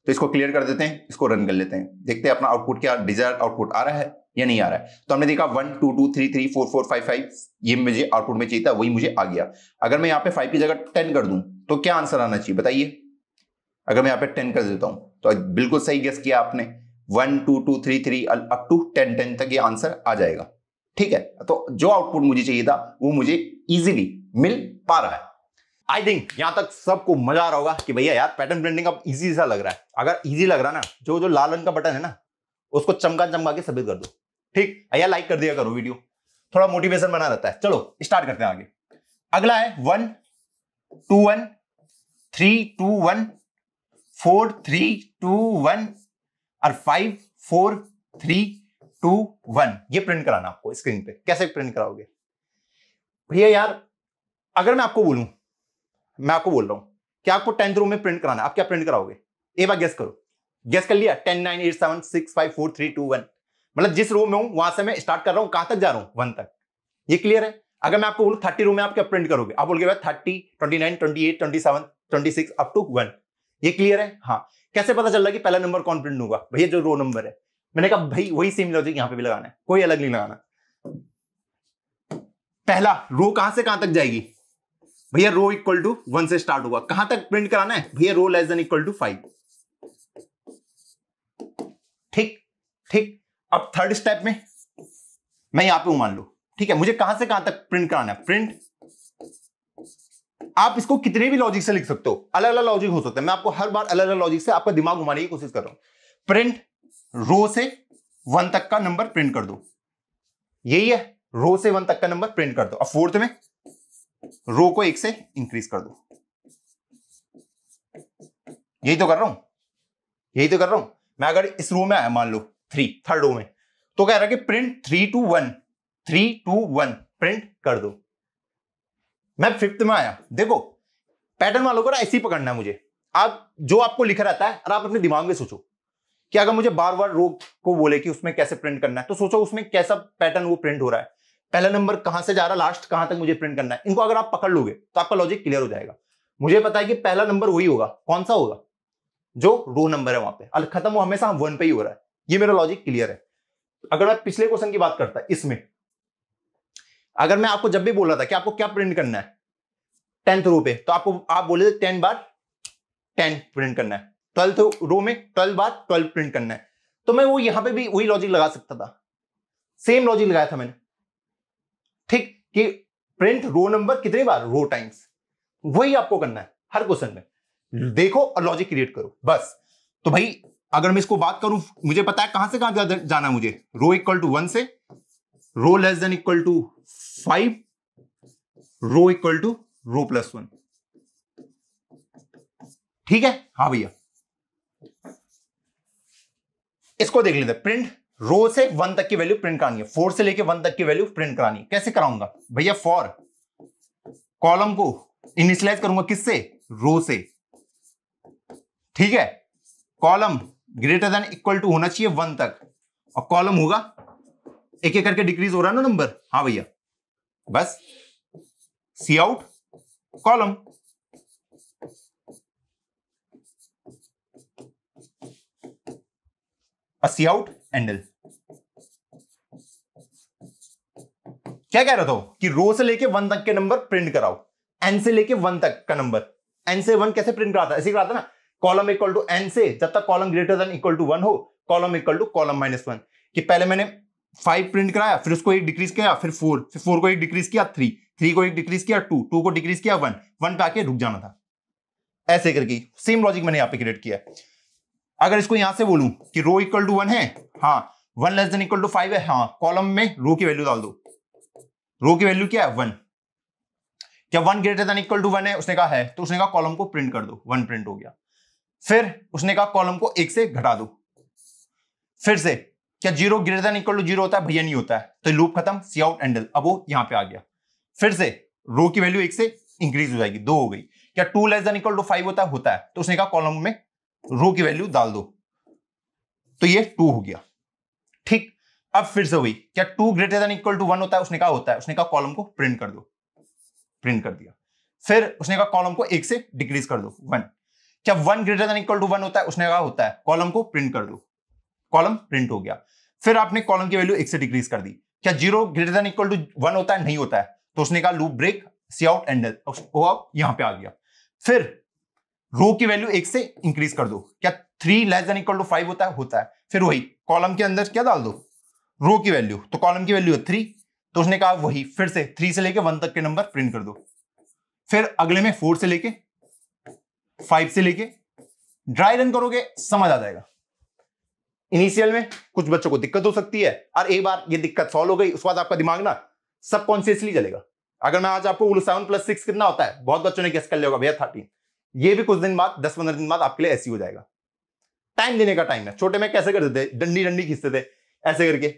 तो इसको क्लियर कर देते हैं इसको रन कर लेते हैं देखते हैं अपना आउटपुट क्या डिजायर आउटपुट आ रहा है या नहीं आ रहा है तो हमने देखा one two two three three four four five five ये मुझे आउटपुट में चाहिए था वही मुझे आ गया अगर मैं यहाँ पे फाइव की जगह टेन कर दूं तो क्या आंसर आना चाहिए बताइए अगर मैं यहाँ पे टेन कर देता हूं तो बिल्कुल सही गेस किया आपने one two two three three up to ten ten तक ये आंसर आ जाएगा ठीक है तो जो आउटपुट मुझे चाहिए था वो मुझे इजीली मिल पा रहा है आई थिंक यहां तक सबको मजा आ रहा होगा कि भैया यार पैटर्न प्रिंटिंग अब इजी सा लग रहा है अगर इजी लग रहा ना जो जो लाल रंग का बटन है ना उसको चमका चमका के सफेद कर दो ठीक भैया लाइक कर दिया करो वीडियो थोड़ा मोटिवेशन बना रहता है चलो स्टार्ट करते हैं आगे अगला है one two one three two one four three two one और five four three two one ये प्रिंट कराना आपको स्क्रीन पे कैसे प्रिंट कराओगे भैया यार अगर मैं आपको बोलूं मैं आपको बोल रहा हूं कि आपको टेंथ रूम में प्रिंट कराना आप क्या प्रिंट कराओगे एक बार गेस करो गेस कर लिया ten nine eight seven six five four three two one मतलब जिस रूम में हूं वहां से मैं स्टार्ट कर रहा हूं कहां तक जा रहा हूं वन तक ये क्लियर है अगर मैं आपको बोलूँ थर्टी रूम में आप क्या प्रिंट करोगे आप बोल के thirty twenty nine twenty eight twenty seven twenty six up to one ये क्लियर है हाँ कैसे पता चल रहा कि पहला नंबर कौन प्रिंट होगा भैया जो रो नंबर है मैंने कहा भाई वही सेम लॉजिक यहां पे भी लगाना है कोई अलग नहीं लगाना पहला रो कहां से कहां तक जाएगी भैया रो इक्वल टू वन से स्टार्ट होगा कहां तक प्रिंट कराना है भैया row less than equal to five ठीक ठीक अब थर्ड स्टेप में मैं यहां पे हूं मान लो ठीक है मुझे कहां से कहां तक प्रिंट कराना है प्रिंट आप इसको कितने भी लॉजिक से लिख सकते हो अलग अलग लॉजिक हो सकता है मैं आपको हर बार अलग अलग लॉजिक से आपका दिमाग घुमाने की कोशिश कर रहा हूं प्रिंट रो से वन तक का नंबर प्रिंट कर दो यही है रो से वन तक का नंबर प्रिंट कर दो अब फोर्थ में रो को एक से इंक्रीज कर दो यही तो कर रहा हूं यही तो कर रहा हूं मैं अगर इस रो में आया मान लो थ्री थर्ड रो में तो कह रहा कि print three two one three two one print कर दो मैं फिफ्थ में आया देखो पैटर्न वालों को ना ऐसे ही पकड़ना है मुझे आप जो आपको लिखा रहता है और आप अपने दिमाग में सोचो कि अगर मुझे बार बार रो को बोले कि उसमें कैसे प्रिंट करना है तो सोचो उसमें कैसा पैटर्न वो प्रिंट हो रहा है पहला नंबर कहां से जा रहा है लास्ट कहां तक मुझे प्रिंट करना है इनको अगर आप पकड़ लोगे तो आपका लॉजिक क्लियर हो जाएगा मुझे पता है कि पहला नंबर वही होगा कौन सा होगा जो रो नंबर है वहां पे और खत्म वो हमेशा वन पे ही हो रहा है ये मेरा लॉजिक क्लियर है अगर मैं पिछले क्वेश्चन की बात करता इसमें अगर मैं आपको जब भी बोल रहा था कि आपको क्या प्रिंट करना है टेंथ रो पे तो आपको आप बोले थे टेन बार टेन प्रिंट करना है ट्वेल्थ रो में ट्वेल्व बार ट्वेल्व प्रिंट करना है तो मैं वो यहां पे भी वही लॉजिक लगा सकता था सेम लॉजिक लगाया था मैंने ठीक कि प्रिंट रो नंबर कितनी बार रो टाइम्स वही आपको करना है हर क्वेश्चन में देखो और लॉजिक क्रिएट करो बस तो भाई अगर मैं इसको बात करूं मुझे पता है कहां से कहां जाना है मुझे रो इक्वल टू वन से row less than equal to five row equal to row plus one ठीक है हा भैया इसको देख लेते प्रिंट रो से वन तक की वैल्यू प्रिंट करानी है फोर से लेके वन तक की वैल्यू प्रिंट करानी है कैसे कराऊंगा भैया फॉर कॉलम को इनिशियलाइज करूंगा किससे रो से ठीक है column greater than equal to होना चाहिए वन तक और कॉलम होगा एक एक करके डिक्रीज हो रहा है ना नंबर हाँ भैया बस cout column cout endl क्या कह रहा था कि रो से लेके वन तक के नंबर प्रिंट कराओ एन से लेके वन तक का नंबर एन से वन कैसे प्रिंट कराता ऐसे कराता ना कॉलम इक्वल टू एन से जब तक column greater than equal to one हो column equal to column minus one कि पहले मैंने फाइव प्रिंट कराया फिर उसको एक डिक्रीज किया फिर फोर फिर फोर को एक डिक्रीज किया थ्री थ्री को एक डिक्रीज किया टू टू को डिक्रीज किया वन वन पे आके रुक जाना था ऐसे करके सेम लॉजिक मैंने यहाँ पे क्रिएट किया अगर इसको यहां से बोलूं कि रो इक्वल टू वन है हाँ one less than equal to five है हाँ कॉलम में रो की वैल्यू डाल दो रो की वैल्यू क्या है वन क्या one greater than equal to one है उसने कहा है तो उसने कहा कॉलम को प्रिंट कर दो वन प्रिंट हो गया फिर उसने कहा कॉलम को एक से घटा दो फिर से क्या zero greater than equal to zero होता है भैया नहीं होता है तो लूप खत्म सी आउट एंडल अब वो यहां पे आ गया फिर से रो की वैल्यू एक से इंक्रीज हो जाएगी दो हो गई क्या two less than equal to five होता है होता है तो उसने कहा कॉलम में रो की वैल्यू डाल दो तो ये टू हो गया ठीक अब फिर से हुई क्या two greater than equal to one होता है उसने कहा होता है उसने कहा कॉलम को प्रिंट कर दो प्रिंट कर दिया फिर उसने कहा कॉलम को एक से डिक्रीज कर दो वन क्या one greater than equal to one होता है उसने कहा होता है कॉलम को प्रिंट कर दो कॉलम प्रिंट हो गया फिर आपने कॉलम की वैल्यू एक से डिक्रीज कर दी क्या zero greater than equal to one होता है नहीं होता है तो उसने कहा loop break cout end यहां पे आ गया फिर रो की वैल्यू एक से इंक्रीज कर दो क्या three less than equal to five होता है होता है फिर वही कॉलम के अंदर क्या डाल दो रो की वैल्यू तो कॉलम की वैल्यू है थ्री तो उसने कहा वही फिर से थ्री से लेके वन तक के नंबर प्रिंट कर दो फिर अगले में फोर से लेके फाइव से लेके ड्राई रन करोगे समझ आ जाएगा इनिशियल में कुछ बच्चों को दिक्कत हो सकती है और एक बार ये दिक्कत सॉल्व हो गई उसके बाद आपका दिमाग ना सबकॉन्सियसली चलेगा अगर मैं आज आपको सेवन प्लस सिक्स कितना होता है बहुत बच्चों ने गेस कर लिया होगा भैया थर्टीन ये भी कुछ दिन बाद दस पंद्रह दिन बाद आपके लिए ऐसी हो जाएगा टाइम देने का टाइम है छोटे में कैसे करते थे डंडी डंडी खींचते थे ऐसे करके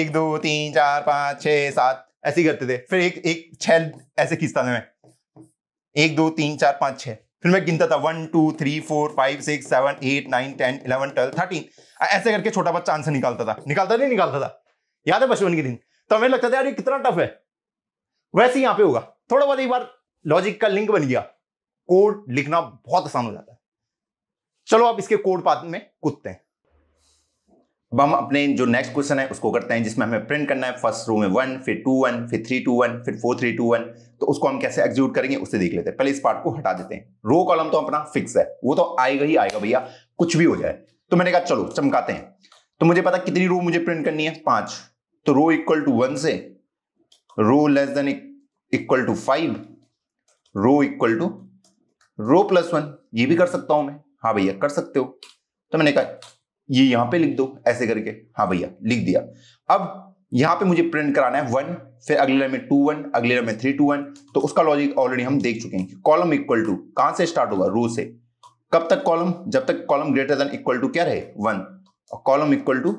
एक दो तीन चार पांच छह सात ऐसे करते थे फिर एक एक छह ऐसे खींचता था मैं एक दो तीन चार पांच छह फिर मैं गिनता था one two three four five six seven eight nine ten eleven twelve thirteen ऐसे करके छोटा बच्चा आंसर निकालता था निकालता नहीं निकालता था याद है बचपन के दिन तो हमें लगता था यार ये कितना टफ है वैसे ही यहाँ पे होगा थोड़ा बहुत एक बार लॉजिक का लिंक बन गया कोड लिखना बहुत आसान हो जाता है चलो आप इसके कोड पात में कूदते हैं अब हम अपने जो नेक्स्ट क्वेश्चन है उसको करते हैं जिसमें हमें प्रिंट करना है फर्स्ट रो में वन फिर टू वन फिर थ्री टू वन फिर फोर थ्री टू वन तो उसको हम कैसे एग्जीक्यूट करेंगे उससे देख लेते हैं पहले इस पार्ट को हटा देते हैं रो कॉलम तो अपना फिक्स है वो तो आएगा ही आएगा भैया कुछ भी हो जाए तो मैंने कहा चलो चमकाते हैं तो मुझे पता कितनी रो मुझे प्रिंट करनी है पांच तो रो इक्वल टू वन से row less than equal to five row equal to row plus one ये भी कर सकता हूं मैं हाँ भैया कर सकते हो तो मैंने कहा ये यहां पे लिख दो ऐसे करके हाँ भैया लिख दिया अब यहां पे मुझे प्रिंट कराना है वन फिर अगले लाइन में टू वन अगले लाइन में थ्री टू वन तो उसका लॉजिक ऑलरेडी हम देख चुके हैं कॉलम इक्वल टू कहां से स्टार्ट होगा रो से कब तक कॉलम जब तक column greater than equal to क्या रहे वन और column equal to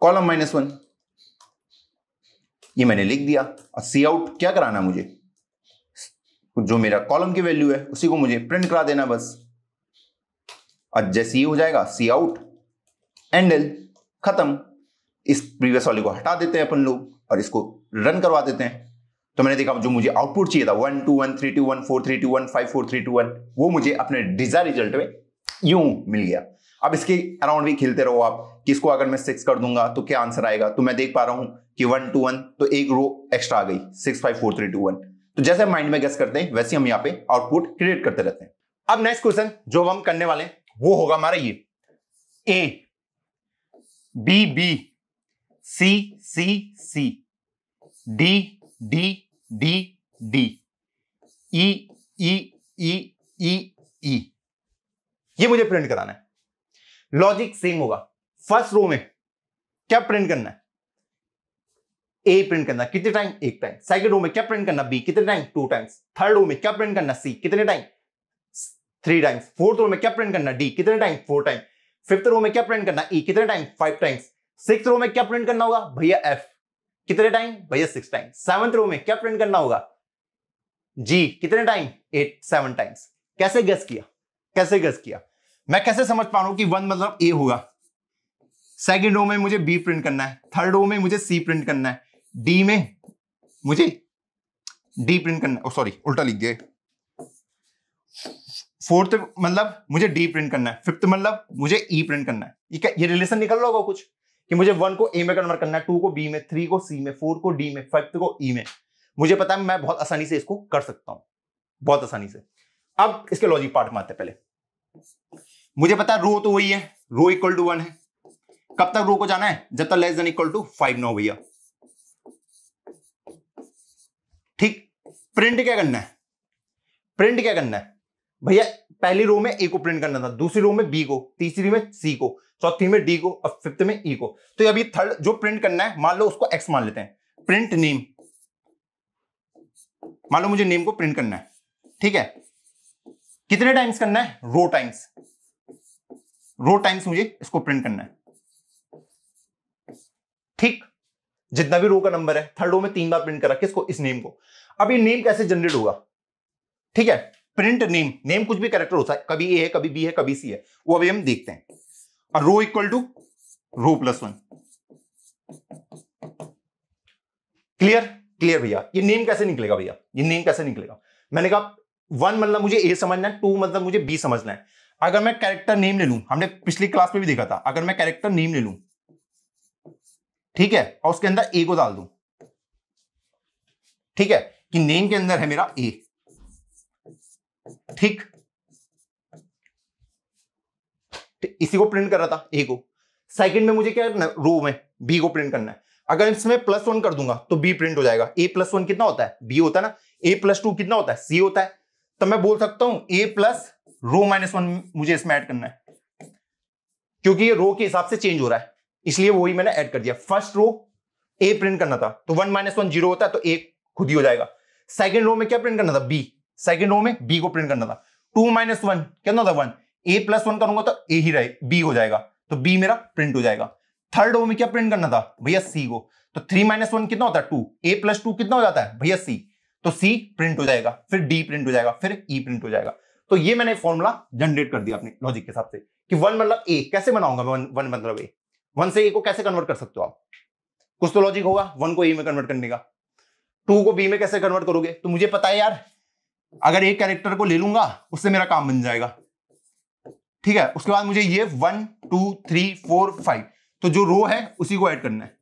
column minus one ये मैंने लिख दिया और सी आउट क्या कराना मुझे जो मेरा कॉलम की वैल्यू है उसी को मुझे प्रिंट करा देना बस और जैसे ये हो जाएगा सी आउट एंड एल खत्म इस प्रीवियस वाले को हटा देते हैं अपन लोग और इसको रन करवा देते हैं तो मैंने देखा जो मुझे आउटपुट चाहिए था one two one three two one four three two one five four three two one वो मुझे अपने डिजायर रिजल्ट में यूं मिल गया अब इसके अराउंड भी खेलते रहो आप किसको अगर मैं सिक्स कर दूंगा तो क्या आंसर आएगा तो मैं देख पा रहा हूं कि वन टू वन तो एक रो एक्स्ट्रा आ गई six five four three two one तो जैसे माइंड में गेस करते हैं वैसे हम यहाँ पे आउटपुट क्रिएट करते रहते हैं अब नेक्स्ट क्वेश्चन जो हम करने वाले हैं वो होगा हमारा ये A B B C C C D D D D E E E E E ये मुझे प्रिंट कराना है लॉजिक सेम होगा फर्स्ट रो में क्या प्रिंट करना है ए प्रिंट करना कितने टाइम एक टाइम सेकंड रो में क्या प्रिंट करना बी कितने time two times third row में क्या प्रिंट करना सी कितने time three time fourth row में क्या प्रिंट करना डी कितने time four time fifth row में क्या प्रिंट करना ई e, कितने time five times six row में क्या प्रिंट करना होगा भैया एफ कितने टाइम भैया सिक्स टाइम सेवंथ रो में क्या प्रिंट करना होगा जी कितने टाइम एट सेवन टाइम्स कैसे गेस किया कैसे गेस किया मैं कैसे समझ पा रहा हूं कि वन मतलब ए होगा सेकेंड रो में मुझे बी प्रिंट करना है थर्ड रो में मुझे सी प्रिंट करना है डी में मुझे डी प्रिंट करना है oh, सॉरी उल्टा लिख दिया फोर्थ मतलब मुझे डी प्रिंट करना है फिफ्थ मतलब मुझे ई e प्रिंट करना है ये क्या ये रिलेशन निकल रहा होगा कुछ कि मुझे वन को ए में कन्वर्ट करना है टू को बी में थ्री को सी में फोर को डी में फिफ्थ को ई e में मुझे पता है मैं बहुत आसानी से इसको कर सकता हूं बहुत आसानी से अब इसके लॉजिक पार्ट में आते पहले मुझे पता है रो तो वही है रो इक्वल टू वन है कब तक रो को जाना है जब तक less than equal to five no हो भैया ठीक प्रिंट क्या करना है प्रिंट क्या करना है भैया पहली रो में ए को प्रिंट करना था दूसरी रो में बी को तीसरी में सी को चौथी में डी को और फिफ्थ में ई e को तो अभी थर्ड जो प्रिंट करना है मान लो उसको एक्स मान लेते हैं प्रिंट नेम मान लो मुझे नेम को प्रिंट करना है ठीक है कितने टाइम्स करना है रो टाइम्स रो टाइम्स मुझे इसको प्रिंट करना है ठीक जितना भी रो का नंबर है थर्ड रो में तीन बार प्रिंट कर किसको इस नेम को अब ये नेम कैसे जनरेट होगा ठीक है प्रिंट नेम नेम कुछ भी कैरेक्टर होता है कभी ए है कभी बी है कभी सी है वो अभी हम देखते हैं और row equal to row plus one clear clear भैया ये नेम कैसे निकलेगा भैया ये नेम कैसे निकलेगा मैंने कहा वन मतलब मुझे ए समझना है टू मतलब मुझे बी समझना है अगर मैं कैरेक्टर नेम ले लू हमने पिछली क्लास में भी देखा था अगर मैं कैरेक्टर नेम ले लू ठीक है और उसके अंदर ए को डाल दू ठीक है कि नेम के अंदर है मेरा ए ठीक तो इसी को प्रिंट कर रहा था ए को सेकंड में मुझे क्या करना है रो में बी को प्रिंट करना है अगर इसमें प्लस वन कर दूंगा तो बी प्रिंट हो जाएगा ए प्लस वन कितना होता है बी होता है ना ए प्लस टू कितना होता है सी होता है तो मैं बोल सकता हूं A plus row minus one मुझे इसमें ऐड करना है क्योंकि ये रो के हिसाब से चेंज हो रहा है इसलिए वही मैंने ऐड कर दिया फर्स्ट रो ए प्रिंट करना था तो वन माइनस वन जीरो होता है तो ए खुद ही हो जाएगा सेकेंड रो में क्या प्रिंट करना था बी सेकेंड रो में बी को प्रिंट करना था टू माइनस वन क्या था वन ए प्लस वन करूंगा तो ए ही रहे बी हो जाएगा तो बी मेरा प्रिंट हो जाएगा थर्ड रो में क्या प्रिंट करना था भैया सी को तो थ्री माइनस वन कितना होता है टू ए प्लस टू कितना हो जाता है भैया सी तो सी प्रिंट हो जाएगा फिर डी प्रिंट हो जाएगा फिर ई e प्रिंट हो जाएगा तो ये मैंने फॉर्मूला जनरेट कर दिया अपने लॉजिक के हिसाब से कि वन मतलब ए कैसे बनाऊंगा वन, वन मतलब ए वन से ए को कैसे कन्वर्ट कर सकते हो आप कुछ तो लॉजिक होगा वन को ए में कन्वर्ट करने का टू को बी में कैसे कन्वर्ट करोगे तो मुझे पता है यार अगर एक कैरेक्टर को ले लूंगा उससे मेरा काम बन जाएगा ठीक है उसके बाद मुझे ये one two three four five तो जो रो है उसी को ऐड करना है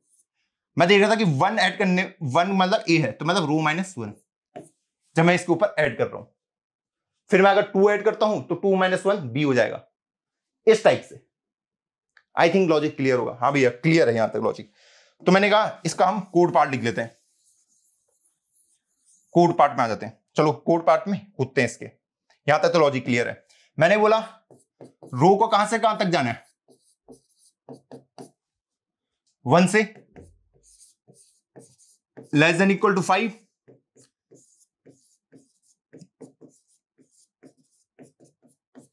मैं देख रहा था कि वन ऐड करने वन मतलब ए है तो मतलब रो माइनस वन जब मैं इसके ऊपर ऐड कर रहा हूं फिर मैं अगर टू ऐड करता हूं तो टू माइनस वन बी हो जाएगा इस टाइप से आई थिंक लॉजिक क्लियर होगा हाँ भैया क्लियर है यहां तक लॉजिक तो मैंने कहा इसका हम कोड पार्ट लिख लेते हैं कोड पार्ट में आ जाते हैं चलो कोड पार्ट में होते हैं इसके यहां तक तो लॉजिक क्लियर है मैंने बोला रो को कहां से कहां तक जाना है वन से less than equal to five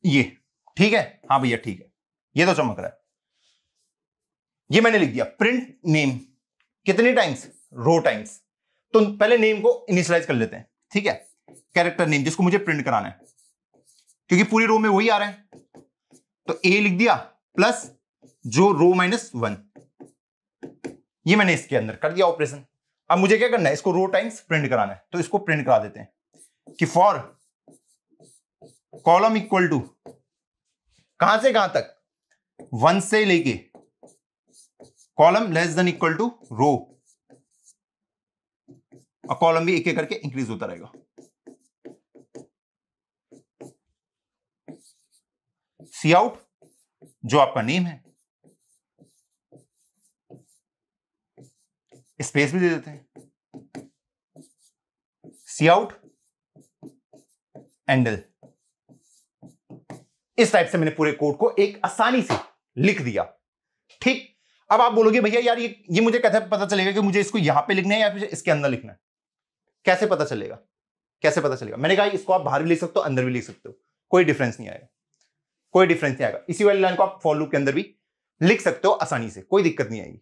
ये ठीक है हाँ भैया ठीक है ये तो चमक रहा है ये मैंने लिख दिया प्रिंट नेम कितने टाइम्स रो टाइम्स तो पहले नेम को इनिशियलाइज कर लेते हैं ठीक है कैरेक्टर नेम जिसको मुझे प्रिंट कराना है क्योंकि पूरी रो में वही आ रहा है तो ए लिख दिया प्लस जो रो माइनस वन ये मैंने इसके अंदर कर दिया ऑपरेशन अब मुझे क्या करना है इसको रो टाइम्स प्रिंट कराना है तो इसको प्रिंट करा देते हैं कि फॉर कॉलम इक्वल टू कहां से कहां तक वन से लेके column less than equal to row और कॉलम भी एक एक करके इंक्रीज होता रहेगा सी आउट जो आपका नेम है स्पेस भी दे देते हैं सी आउट एंडल इस टाइप से मैंने पूरे कोड को एक आसानी से लिख दिया ठीक अब आप बोलोगे भैया यार ये ये मुझे कैसे पता चलेगा कि मुझे इसको यहां पे लिखना है या फिर इसके अंदर लिखना है कैसे पता चलेगा कैसे पता चलेगा मैंने कहा इसको आप बाहर भी लिख सकते हो अंदर भी लिख सकते हो कोई डिफरेंस नहीं आएगा कोई डिफरेंस नहीं आएगा इसी वाली लाइन को आप फॉर के अंदर भी लिख सकते हो आसानी से कोई दिक्कत नहीं आएगी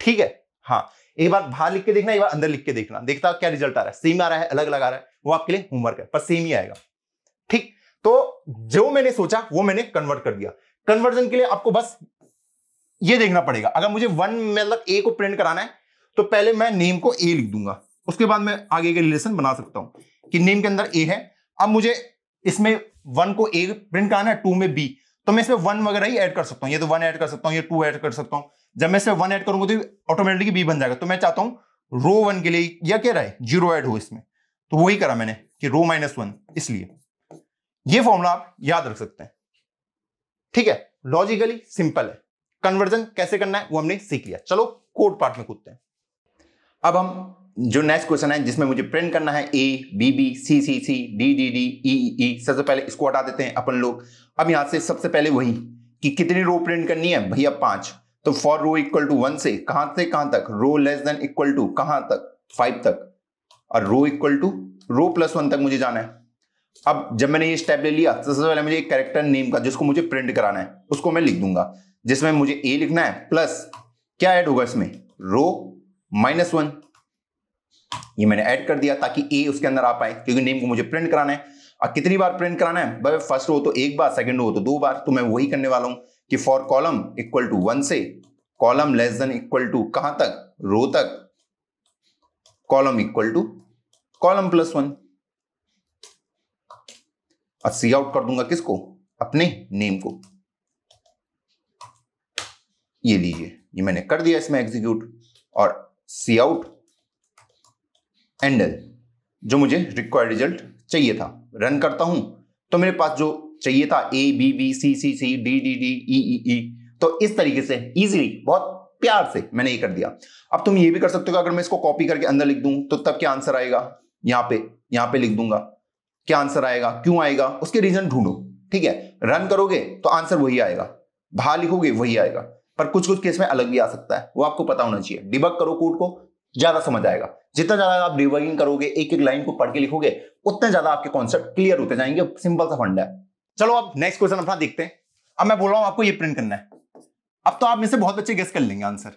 ठीक है हाँ एक बार बाहर लिख के देखना एक बार अंदर लिख के देखना देखता क्या रिजल्ट आ रहा है सेम आ रहा है अलग अलग आ रहा है वो आपके लिए होमवर्क है पर सेम ही आएगा ठीक तो जो मैंने सोचा वो मैंने कन्वर्ट कर दिया कन्वर्जन के लिए आपको बस ये देखना पड़ेगा अगर मुझे वन मतलब ए को प्रिंट कराना है तो पहले मैं नेम को ए लिख दूंगा उसके बाद मैं आगे के रिलेशन बना सकता हूं कि नेम के अंदर ए है अब मुझे इसमें वन को ए प्रिंट कराना है टू में बी तो मैं इसमें वन वगैरह ही ऐड कर सकता हूँ ये तो वन ऐड कर सकता हूँ ये टू ऐड कर सकता हूँ जब मैं इसमें वन ऐड करूंगा तो ऑटोमेटिकली बी बन जाएगा तो मैं चाहता हूँ रो वन के लिए या कह रहा है जीरो ऐड हो इसमें तो वही करा मैंने कि रो माइनस वन इसलिए ये फॉर्मूला आप याद रख सकते हैं ठीक है लॉजिकली सिंपल है कन्वर्जन कैसे करना है वो हमने सीख लिया चलो कोड पार्ट में कूदते हैं अब हम जो नेक्स्ट क्वेश्चन है जिसमें मुझे प्रिंट करना है A B B C C C D D D E E E सबसे पहले इसको हटा देते हैं अपन लोग अब यहां से सबसे पहले वही कि कितनी रो प्रिंट करनी है भैया पांच तो for row equal to one से कहां से कहां तक row less than equal to कहां तक फाइव तक और row equal to row plus one तक मुझे जाना है अब जब मैंने ये स्टेप ले लिया तो सबसे पहले मुझे एक कैरेक्टर नेम का जिसको मुझे प्रिंट कराना है उसको मैं लिख दूंगा जिसमें मुझे ए लिखना है प्लस क्या ऐड होगा इसमें रो माइनस वन ये मैंने ऐड कर दिया ताकि ए उसके अंदर आ पाए क्योंकि नेम को मुझे प्रिंट कराना है और कितनी बार प्रिंट कराना है भाई फर्स्ट हो तो एक बार सेकंड हो तो दो बार तो मैं वही करने वाला हूं कि for column equal to one से column less than equal to कहां तक रो तक column equal to column plus one और सी आउट कर दूंगा किसको अपने नेम को ये लीजिए ये मैंने कर दिया इसमें एग्जीक्यूट और सी आउट एंडल जो मुझे रिक्वायर्ड रिजल्ट चाहिए था रन करता हूं तो मेरे पास जो चाहिए था A B B C C C D D D E E E तो इस तरीके से इजीली बहुत प्यार से मैंने ये कर दिया अब तुम ये भी कर सकते हो अगर मैं इसको कॉपी करके अंदर लिख दूं तो तब क्या आंसर आएगा यहां पे यहां पे लिख दूंगा क्या आंसर आएगा क्यों आएगा उसके रीजन ढूंढो ठीक है रन करोगे तो आंसर वही आएगा बाहर लिखोगे वही आएगा पर कुछ कुछ केस में अलग भी आ सकता है वो आपको पता होना चाहिए डिबक करो कोड को ज्यादा समझ आएगा जितना ज्यादा आप रिवर्गिंग करोगे एक एक लाइन को पढ़ के लिखोगे उतने ज्यादा आपके कॉन्सेप्ट क्लियर होते जाएंगे सिंपल सा फंड है चलो अब नेक्स्ट क्वेश्चन अपना देखते हैं अब मैं बोल रहा हूं आपको ये प्रिंट करना है अब तो आप में से बहुत अच्छे गेस कर लेंगे आंसर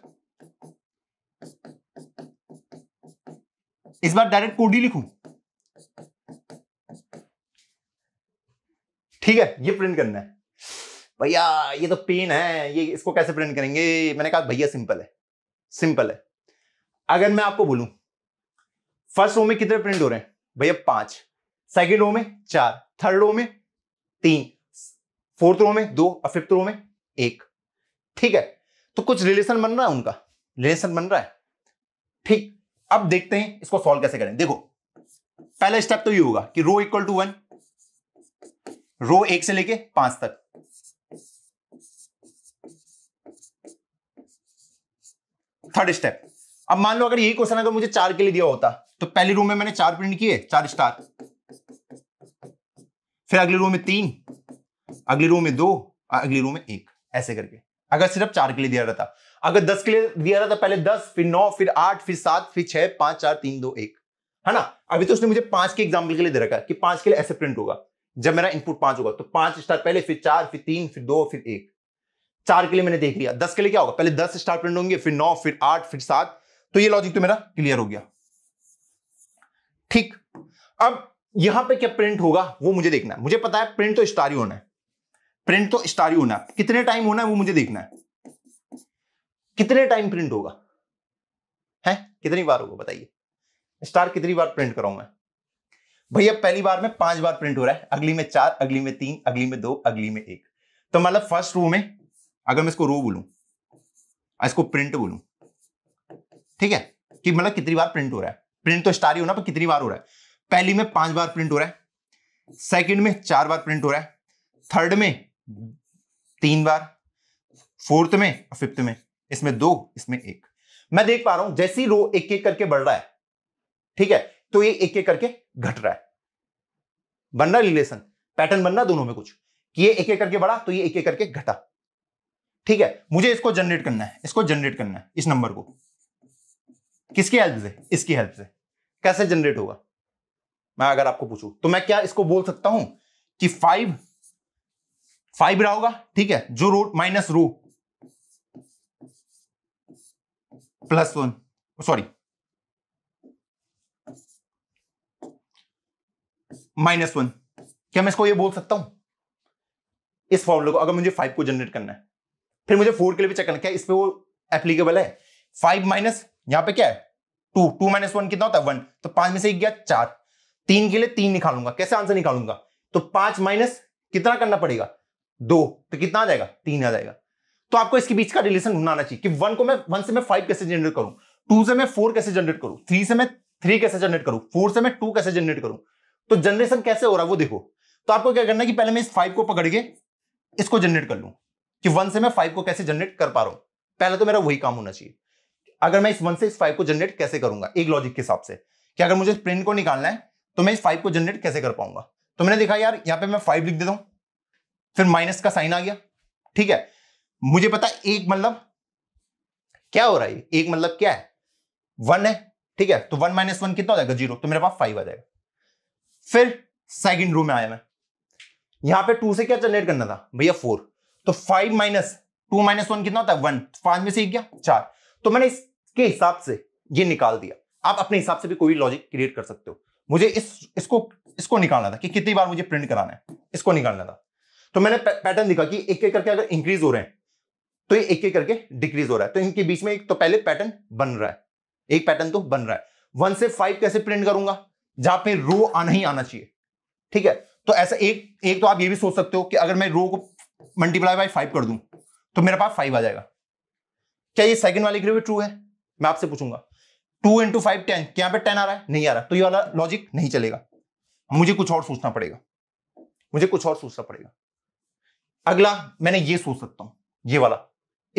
इस बार डायरेक्ट कोड ही लिखू ठीक है ये प्रिंट करना है भैया ये तो पेन है ये इसको कैसे प्रिंट करेंगे मैंने कहा भैया सिंपल है सिंपल है अगर मैं आपको बोलूं फर्स्ट रो में कितने प्रिंट हो रहे हैं भैया पांच सेकेंड रो में चार थर्ड रो में तीन फोर्थ रो में दो और फिफ्थ रो में एक ठीक है तो कुछ रिलेशन बन रहा है उनका रिलेशन बन रहा है ठीक अब देखते हैं इसको सॉल्व कैसे करें देखो पहला स्टेप तो ये होगा कि row equal to one row एक से लेके पांच तक थर्ड स्टेप अब मान लो अगर यही क्वेश्चन अगर मुझे चार के लिए दिया होता तो पहले रूम में मैंने चार प्रिंट किए चार स्टार फिर अगले रूम में तीन अगले रूम में दो अगले रूम में एक ऐसे करके अगर सिर्फ चार के लिए दिया रहता अगर दस के लिए दिया रहता पहले दस फिर नौ फिर आठ फिर सात फिर छह पांच चार तीन दो एक है ना अभी तो उसने मुझे पांच के एग्जाम्पल के लिए दे रखा कि पांच के लिए ऐसे प्रिंट होगा जब मेरा इनपुट पांच होगा तो पांच स्टार पहले फिर चार फिर तीन फिर दो फिर एक चार के लिए मैंने देख लिया दस के लिए क्या होगा पहले दस स्टार प्रिंट होंगे फिर नौ फिर आठ फिर सात तो ये लॉजिक तो मेरा क्लियर हो गया ठीक अब यहां पे क्या प्रिंट होगा वो मुझे देखना है मुझे पता है प्रिंट तो स्टारी होना है प्रिंट तो स्टारी होना है कितने टाइम होना है वो मुझे देखना है कितने टाइम प्रिंट होगा है कितनी बार होगा बताइए स्टार कितनी बार प्रिंट कराऊंगा भैया पहली बार में पांच बार प्रिंट हो रहा है अगली में चार अगली में तीन अगली में दो अगली में एक तो मतलब फर्स्ट रो में अगर मैं इसको रो बोलू इसको प्रिंट बोलू ठीक है कि मतलब कितनी बार प्रिंट हो रहा है प्रिंट तो स्टार ही होना पर कितनी बार हो रहा है पहली में पांच बार प्रिंट हो रहा है सेकंड में चार बार प्रिंट हो रहा है थर्ड में तीन बार फोर्थ में और फिफ्थ में इसमें दो इसमें एक मैं देख पा रहा हूं जैसी रो एक एक करके बढ़ रहा है ठीक है तो ये एक एक करके घट रहा है बन रहा रिलेशन पैटर्न बन रहा दोनों में कुछ कि ये एक एक करके बढ़ा तो ये एक एक करके घटा ठीक है मुझे इसको जनरेट करना है इसको जनरेट करना है इस नंबर को किसकी हेल्प से इसकी हेल्प से कैसे जनरेट होगा मैं अगर आपको पूछूं तो मैं क्या इसको बोल सकता हूं कि फाइव फाइव रहा होगा ठीक है जो row minus row plus one sorry minus one क्या मैं इसको ये बोल सकता हूं इस फॉर्मूले को अगर मुझे फाइव को जनरेट करना है फिर मुझे फोर के लिए भी चेक करना क्या इस पर वो एप्लीकेबल है फाइव माइनस यहाँ पे क्या है टू टू माइनस वन कितना होता है वन तो पांच में से एक गया चार तीन के लिए तीन निकालूंगा कैसे आंसर निकालूंगा तो पांच माइनस कितना करना पड़ेगा दो तो कितना आ जाएगा तीन आ जाएगा तो आपको इसके बीच का रिलेशन ढूंढाना चाहिए कि वन को मैं वन से मैं फाइव कैसे जनरेट करूं टू से मैं फोर कैसे जनरेट करूं थ्री से मैं थ्री कैसे जनरेट करूं फोर से मैं टू कैसे जनरेट करूं तो जनरेशन कैसे हो रहा है वो देखो तो आपको क्या करना है कि पहले मैं इस फाइव को पकड़ के इसको जनरेट कर लूं कि वन से मैं फाइव को कैसे जनरेट कर पा रहा हूं पहले तो मेरा वही काम होना चाहिए अगर मैं इस वन से इस फाइव को जनरेट कैसे करूंगा एक लॉजिक के हिसाब से कि अगर मुझे प्रिंट को निकालना है तो मैं इस फाइव को जनरेट कैसे कर पाऊंगा तो मैंने देखा यार यहां पे मैं फाइव लिख देता हूं फिर माइनस का साइन आ गया ठीक है मुझे पता एक मतलब क्या हो रहा है एक मतलब क्या है वन है ठीक है तो वन माइनस वन कितना हो जाएगा जीरो तो मेरे पास फाइव आ जाएगा फिर सेकेंड रूम में आया मैं यहां पे टू से क्या जनरेट करना था भैया फोर तो five minus two minus one कितना होता है वन पांच में से एक गया चार तो मैंने इस के हिसाब से ये निकाल दिया आप अपने हिसाब से भी कोई लॉजिक क्रिएट कर सकते हो मुझे इस इसको इसको निकालना था कि कितनी बार मुझे प्रिंट कराना है इसको निकालना था तो मैंने पैटर्न देखा कि एक एक करके अगर इंक्रीज हो रहे हैं तो ये एक एक करके डिक्रीज हो रहा है तो इनके बीच में एक तो पहले पैटर्न बन रहा है एक पैटर्न तो बन रहा है वन से फाइव कैसे प्रिंट करूंगा जहां पे रो आना ही आना चाहिए ठीक है तो ऐसा एक एक तो आप ये भी सोच सकते हो कि अगर मैं रो को मल्टीप्लाई बाई फाइव कर दूं तो मेरे पास फाइव आ जाएगा क्या ये सेकंड वाले के लिए भी ट्रू है मैं आपसे पूछूंगा टू इंटू फाइव टेन क्या पे टेन आ रहा है नहीं आ रहा तो ये वाला लॉजिक नहीं चलेगा मुझे कुछ और सोचना पड़ेगा मुझे कुछ और सोचना पड़ेगा अगला मैंने ये सोच सकता हूं ये वाला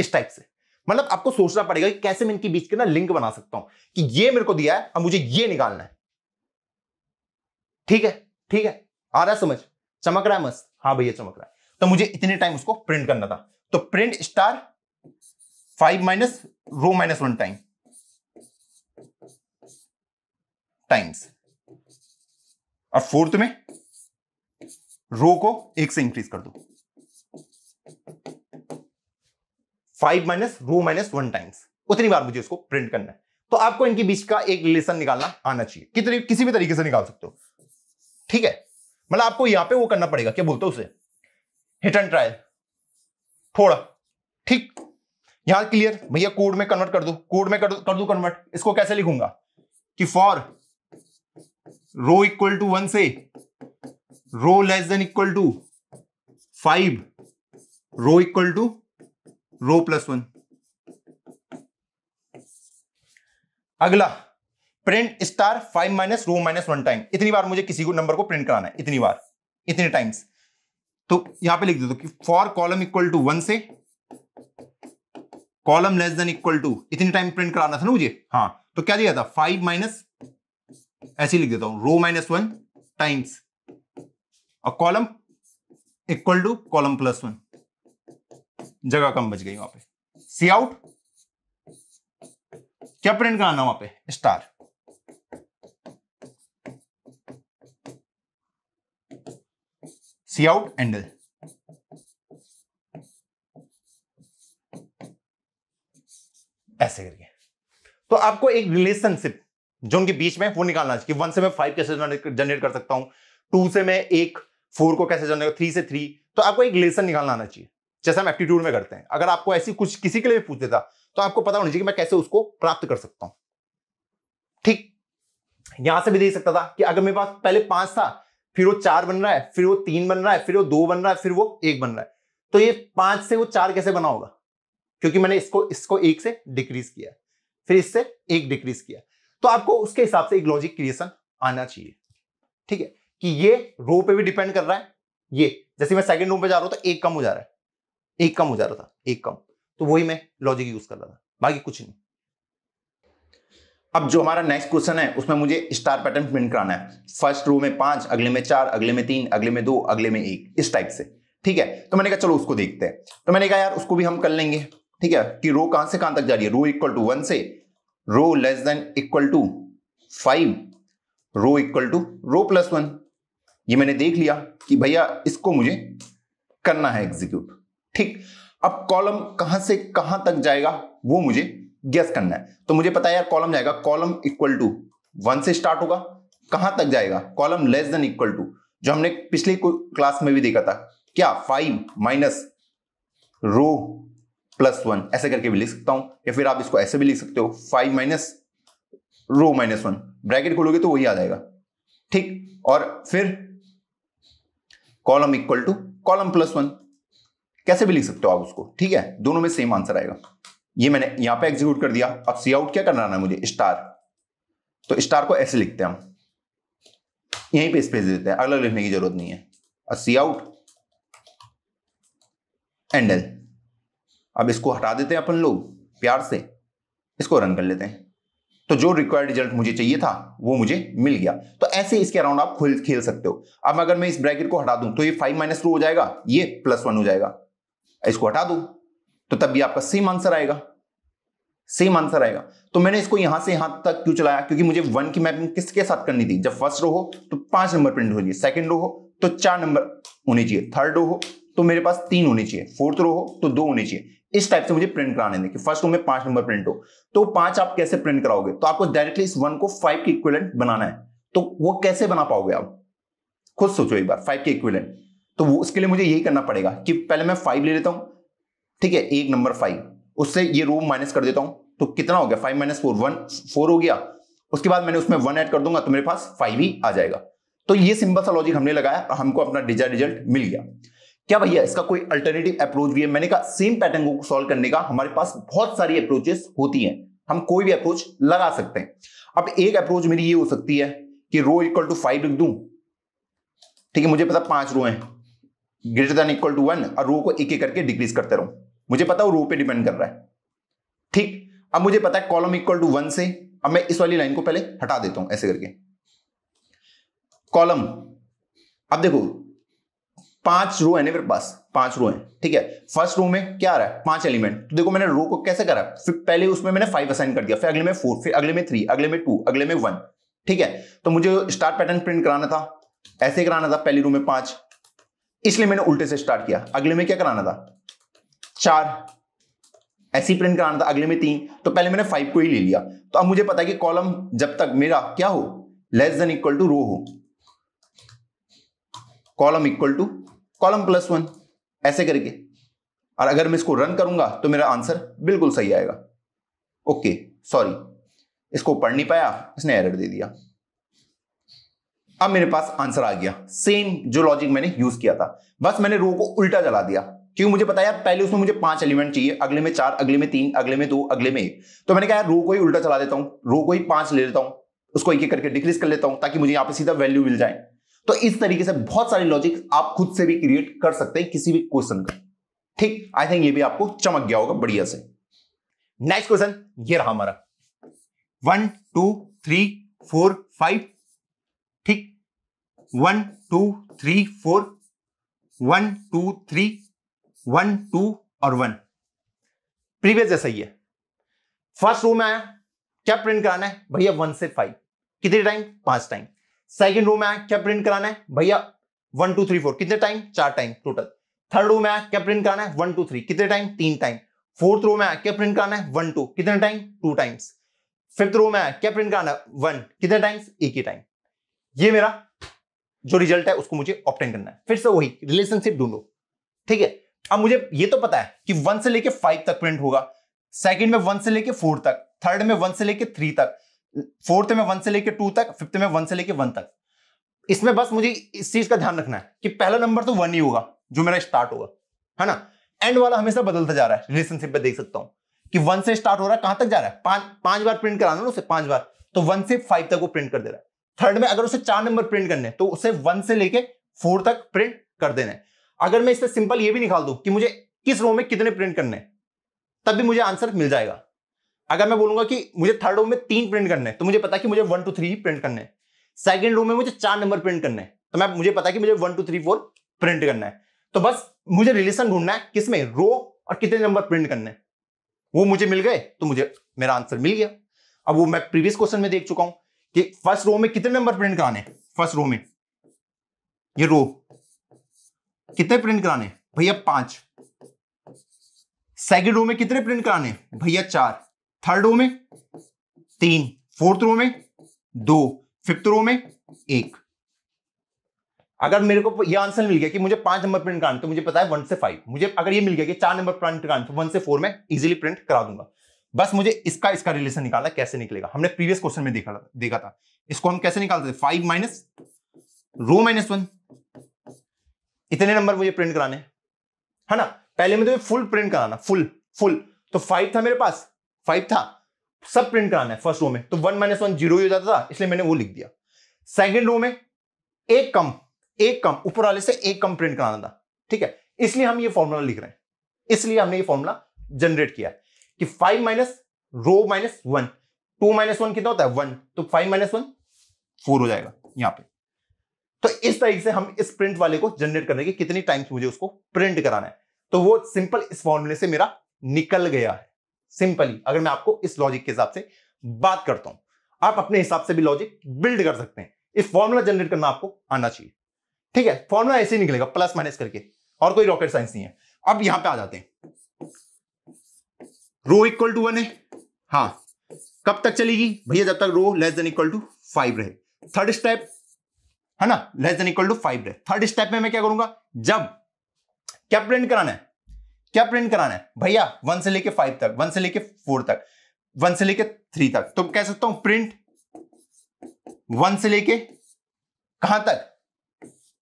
इस टाइप से मतलब आपको सोचना पड़ेगा कि कैसे मैं इनके बीच के ना लिंक बना सकता हूं कि ये मेरे को दिया है अब मुझे ये निकालना है ठीक है ठीक है आ रहा है समझ चमक रहा है मस्त हाँ भैया चमक रहा है तो मुझे इतने टाइम उसको प्रिंट करना था तो print star five minus row minus one time times और फोर्थ में रो को एक से इंक्रीज कर दो five minus row minus one times उतनी बार मुझे इसको प्रिंट करना है तो आपको इनके बीच का एक रिलेशन निकालना आना चाहिए कितने किसी भी तरीके से निकाल सकते हो ठीक है मतलब आपको यहां पे वो करना पड़ेगा क्या बोलते हो उसे हिट एंड ट्रायल थोड़ा ठीक यहां क्लियर भैया कोड में कन्वर्ट कर दो कोड में कर, कर दो कन्वर्ट इसको कैसे लिखूंगा कि for row equal to one से row less than equal to five row equal to row plus one अगला print star five minus row minus one time इतनी बार मुझे किसी को नंबर को प्रिंट कराना है इतनी बार इतने टाइम्स तो यहां पे लिख दे दो तो कि for column equal to one से column less than equal to इतनी टाइम प्रिंट कराना था ना मुझे हाँ तो क्या दिया था फाइव माइनस ऐसे लिख देता हूं रो माइनस वन टाइम्स और column equal to column plus one जगह कम बच गई वहां पे सी आउट क्या प्रिंट कराना वहां पे स्टार सी आउट एंडल ऐसे करके तो आपको एक रिलेशनशिप जो उनके बीच में वो निकालना चाहिए वन से मैं फाइव कैसे जनरेट कर सकता हूँ टू से मैं एक फोर को कैसे जनरेट थ्री से थ्री तो आपको एक लेसन निकालना आना चाहिए जैसे हम एप्टीट्यूड में करते हैं अगर आपको ऐसी कुछ किसी के लिए पूछ देता तो आपको पता होना चाहिए कि मैं कैसे उसको प्राप्त कर सकता हूँ ठीक यहां से भी देख सकता था कि अगर मेरे पास पहले पांच था फिर वो चार बन रहा है फिर वो तीन बन रहा है फिर वो दो बन रहा है फिर वो एक बन रहा है तो ये पांच से वो चार कैसे बना होगा क्योंकि मैंने इसको इसको एक से डिक्रीज किया फिर इससे एक डिक्रीज किया तो आपको उसके हिसाब से एक लॉजिक क्रिएशन आना चाहिए ठीक है कि ये रो पे भी डिपेंड कर रहा है ये जैसे मैं सेकंड रो पे जा रहा हूं तो एक कम हो जा रहा है एक कम हो जा रहा था एक कम तो वही मैं लॉजिक यूज कर रहा था बाकी कुछ नहीं अब जो हमारा नेक्स्ट क्वेश्चन है उसमें मुझे स्टार पैटर्न प्रिंट कराना है फर्स्ट रो में पांच अगले में चार अगले में तीन अगले में दो अगले में एक इस टाइप से ठीक है तो मैंने कहा चलो उसको देखते हैं तो मैंने कहा यार उसको भी हम कर लेंगे ठीक है कि रो कहां से कहां तक जा रही है रो इक्वल टू वन से row less than equal to five row equal to row plus one ये मैंने देख लिया कि भैया इसको मुझे करना है एग्जीक्यूट ठीक अब कॉलम कहां से कहां तक जाएगा वो मुझे गेस करना है तो मुझे पता है यार कॉलम जाएगा कॉलम इक्वल टू वन से स्टार्ट होगा कहां तक जाएगा column less than equal to जो हमने पिछले क्लास में भी देखा था क्या five minus row plus one ऐसे करके भी लिख सकता हूं या फिर आप इसको ऐसे भी लिख सकते हो five minus row minus one bracket खोलोगे तो वही आ जाएगा ठीक और फिर column equal to column plus one कैसे भी लिख सकते हो आप उसको ठीक है दोनों में सेम आंसर आएगा ये मैंने यहां पे एग्जीक्यूट कर दिया अब सी आउट क्या करना है मुझे स्टार तो स्टार को ऐसे लिखते हैं हम यहीं पे स्पेस देते हैं अलग लिखने की जरूरत नहीं है सी आउट एंडल अब इसको हटा देते हैं अपन लोग प्यार से इसको रन कर लेते हैं तो जो रिक्वायर्ड रिजल्ट मुझे चाहिए था वो मुझे मिल गया तो ऐसे इसके अराउंड आप खुल खेल सकते हो अब अगर मैं इस ब्रैकेट को हटा दूं तो ये फाइव माइनस टू हो जाएगा ये प्लस वन हो जाएगा इसको हटा दू तो तब भी आपका सेम आंसर आएगा सेम आंसर आएगा तो मैंने इसको यहां से यहां तक क्यों चलाया क्योंकि मुझे वन की मैपिंग किसके साथ करनी थी जब फर्स्ट रो हो तो पांच नंबर प्रिंट होनी चाहिए सेकंड रो हो तो चार नंबर होने चाहिए थर्ड रो हो तो मेरे पास तीन होने चाहिए फोर्थ रो हो तो दो होने चाहिए इस टाइप से मुझे प्रिंट कराने देंगे फर्स्ट रूम में पांच नंबर प्रिंट हो तो पांच आप कैसे प्रिंट कराओगे तो आपको डायरेक्टली इस वन को फाइव के इक्विलेंट बनाना है तो वो कैसे बना पाओगे आप खुद सोचो एक बार फाइव के इक्विलेंट तो वो उसके लिए मुझे यही करना पड़ेगा कि पहले मैं फाइव ले लेता हूं ठीक है एक नंबर फाइव उससे ये रूम माइनस कर देता हूं तो कितना हो गया five minus four one four हो गया उसके बाद मैंने उसमें वन ऐड कर दूंगा तो मेरे पास फाइव ही आ जाएगा तो ये सिंपल सा लॉजिक हमने लगाया और हमको अपना डिजायर रिजल्ट मिल गया क्या भैया इसका कोई अल्टरनेटिव अप्रोच भी है मैंने कहा सेम पैटर्न को सॉल्व करने का हमारे पास बहुत सारी अप्रोचेस होती हैं हम कोई भी अप्रोच लगा सकते हैं अब एक अप्रोच मेरी ये हो सकती है कि रो इक्वल टू फाइव लिख दू ठीक है मुझे पता पांच रो हैं greater than equal to one और रो को एक एक करके डिक्रीज करते रहो मुझे पता वो रो पे डिपेंड कर रहा है ठीक अब मुझे पता है कॉलम इक्वल टू वन से अब मैं इस वाली लाइन को पहले हटा देता हूं ऐसे करके कॉलम अब देखो पांच रो है ना मेरे पास पांच रो है ठीक है फर्स्ट रो में क्या आ रहा है पांच एलिमेंट तो देखो मैंने रो को कैसे करा फिर पहले उसमें मैंने फाइव असाइन कर दिया फिर अगले में फोर फिर अगले में थ्री अगले में टू अगले में वन ठीक है तो मुझे स्टार्ट पैटर्न प्रिंट कराना था ऐसे कराना था पहली रो में पांच इसलिए मैंने उल्टे से स्टार्ट किया अगले में क्या कराना था चार ऐसी प्रिंट कराना था अगले में तीन तो पहले मैंने फाइव को ही ले लिया तो अब मुझे पता है कि कॉलम जब तक मेरा क्या हो less than equal to row हो column equal to column plus one ऐसे करके और अगर मैं इसको रन करूंगा तो मेरा आंसर बिल्कुल सही आएगा ओके सॉरी इसको पढ़ नहीं पाया इसने एरर दे दिया अब मेरे पास आंसर आ गया सेम जो लॉजिक मैंने यूज किया था बस मैंने रो को उल्टा चला दिया क्योंकि मुझे पता पहले उसमें मुझे पांच एलिमेंट चाहिए अगले में चार अगले में तीन अगले में दो अगले में एक तो मैंने कहा यार रो को ही उल्टा चला देता हूं रो को ही पांच ले लेता हूं उसको एक एक करके डिक्रीज कर लेता हूं ताकि मुझे यहां पे सीधा वैल्यू मिल जाए तो इस तरीके से बहुत सारे लॉजिक आप खुद से भी क्रिएट कर सकते हैं किसी भी क्वेश्चन का ठीक आई थिंक ये भी आपको चमक गया होगा बढ़िया से नेक्स्ट क्वेश्चन ये रहा हमारा one two three four five ठीक one two three four one two three one two और वन प्रीवियस जैसा ही है फर्स्ट रूम में आया क्या प्रिंट कराना है भैया वन से फाइव कितने टाइम पांच टाइम सेकेंड रो में क्या प्रिंट कराना है भैया वन टू थ्री फोर कितने टाइम चार टाइम टोटल थर्ड रो में क्या प्रिंट कराना है वन टू थ्री कितने टाइम तीन टाइम फोर्थ रो में क्या प्रिंट कराना है वन टू कितने time two times fifth row में क्या प्रिंट कराना है वन कितने टाइम्स एक ही टाइम ये मेरा जो रिजल्ट है उसको मुझे ऑप्टेन करना है फिर से वही रिलेशनशिप ढूंढो ठीक है अब मुझे ये तो पता है कि वन से लेके फाइव तक प्रिंट होगा सेकंड में वन से लेके फोर तक थर्ड में वन से लेके थ्री तक फोर्थ में वन से लेके टू तक फिफ्थ में वन से लेके वन तक इसमें बस मुझे इस चीज का ध्यान रखना है कि पहला नंबर तो वन ही होगा जो मेरा स्टार्ट होगा है ना एंड वाला हमेशा बदलता जा रहा है रिलेशनशिप में देख सकता हूं कि वन से स्टार्ट हो रहा है कहां तक जा रहा है पांच पांच बार प्रिंट कराना उसे पांच बार तो वन से फाइव तक वो प्रिंट कर दे रहा है थर्ड में अगर उसे चार नंबर प्रिंट करने तो उसे वन से लेके फोर तक प्रिंट कर देना है अगर मैं इससे सिंपल ये भी निकाल दू कि मुझे किस रो में कितने प्रिंट करने तब भी मुझे आंसर मिल जाएगा अगर मैं बोलूंगा कि मुझे थर्ड रूम में तीन प्रिंट करने तो मुझे पता कि मुझे वन टू थ्री प्रिंट करने सेकेंड रूम में मुझे चार नंबर प्रिंट करने तो मैं मुझे पता कि मुझे one two three four print करना है तो बस मुझे रिलेशन ढूंढना है किसमें रो और कितने नंबर प्रिंट करने हैं वो मुझे मिल गए तो मुझे मेरा आंसर मिल गया अब वो मैं प्रीवियस क्वेश्चन में देख चुका हूं कि फर्स्ट रो में कितने नंबर प्रिंट कराने फर्स्ट रो में ये रो कितने प्रिंट कराने भैया पांच सेकेंड रो में कितने प्रिंट कराने भैया चार थर्ड रो में तीन फोर्थ रो में दो फिफ्थ रो में एक अगर मेरे को ये आंसर मिल गया कि मुझे पांच नंबर प्रिंट कराना तो मुझे पता है वन से फाइव मुझे अगर ये मिल गया कि चार नंबर प्रिंट कराना तो वन से फोर में इजिली प्रिंट करा दूंगा बस मुझे इसका इसका रिलेशन निकालना कैसे निकलेगा हमने प्रीवियस क्वेश्चन में देखा देखा था इसको हम कैसे निकालते थे five minus row minus one इतने नंबर मुझे प्रिंट कराने है ना पहले में तो फुल प्रिंट कराना फुल फुल तो फाइव था मेरे पास फाइव था सब प्रिंट कराना है फर्स्ट रो में तो वन माइनस वन जीरो हो जाता था इसलिए मैंने वो लिख दिया सेकेंड रो में एक कम एक कम ऊपर वाले से एक कम प्रिंट कराना था ठीक है इसलिए हम ये फॉर्मूला लिख रहे हैं इसलिए हमने ये फॉर्मूला जनरेट किया कि five minus row minus one two minus one कितना होता है वन तो फाइव माइनस वन फोर हो जाएगा यहां पे तो इस तरीके से हम इस प्रिंट वाले को जनरेट करने के कितनी टाइम्स मुझे उसको प्रिंट कराना है तो वो सिंपल इस फॉर्मूले से मेरा निकल गया है सिंपली अगर मैं आपको इस लॉजिक के हिसाब से बात करता हूं आप अपने हिसाब से भी लॉजिक बिल्ड कर सकते हैं इस फॉर्मूला जनरेट करना आपको आना चाहिए ठीक है फॉर्मूला ऐसे ही निकलेगा प्लस माइनस करके और कोई रॉकेट साइंस नहीं है अब यहां पे आ जाते हैं रो इक्वल टू वन है हाँ कब तक चलेगी भैया जब तक row less than equal to five रहे थर्ड स्टेप है ना less than equal to five रहे थर्ड स्टेप में मैं क्या करूंगा जब क्या प्रिंट कराना है क्या प्रिंट कराना है भैया वन से लेके फाइव तक वन से लेके फोर तक वन से लेके थ्री तक तो कह सकता हूं प्रिंट वन से लेके कहां तक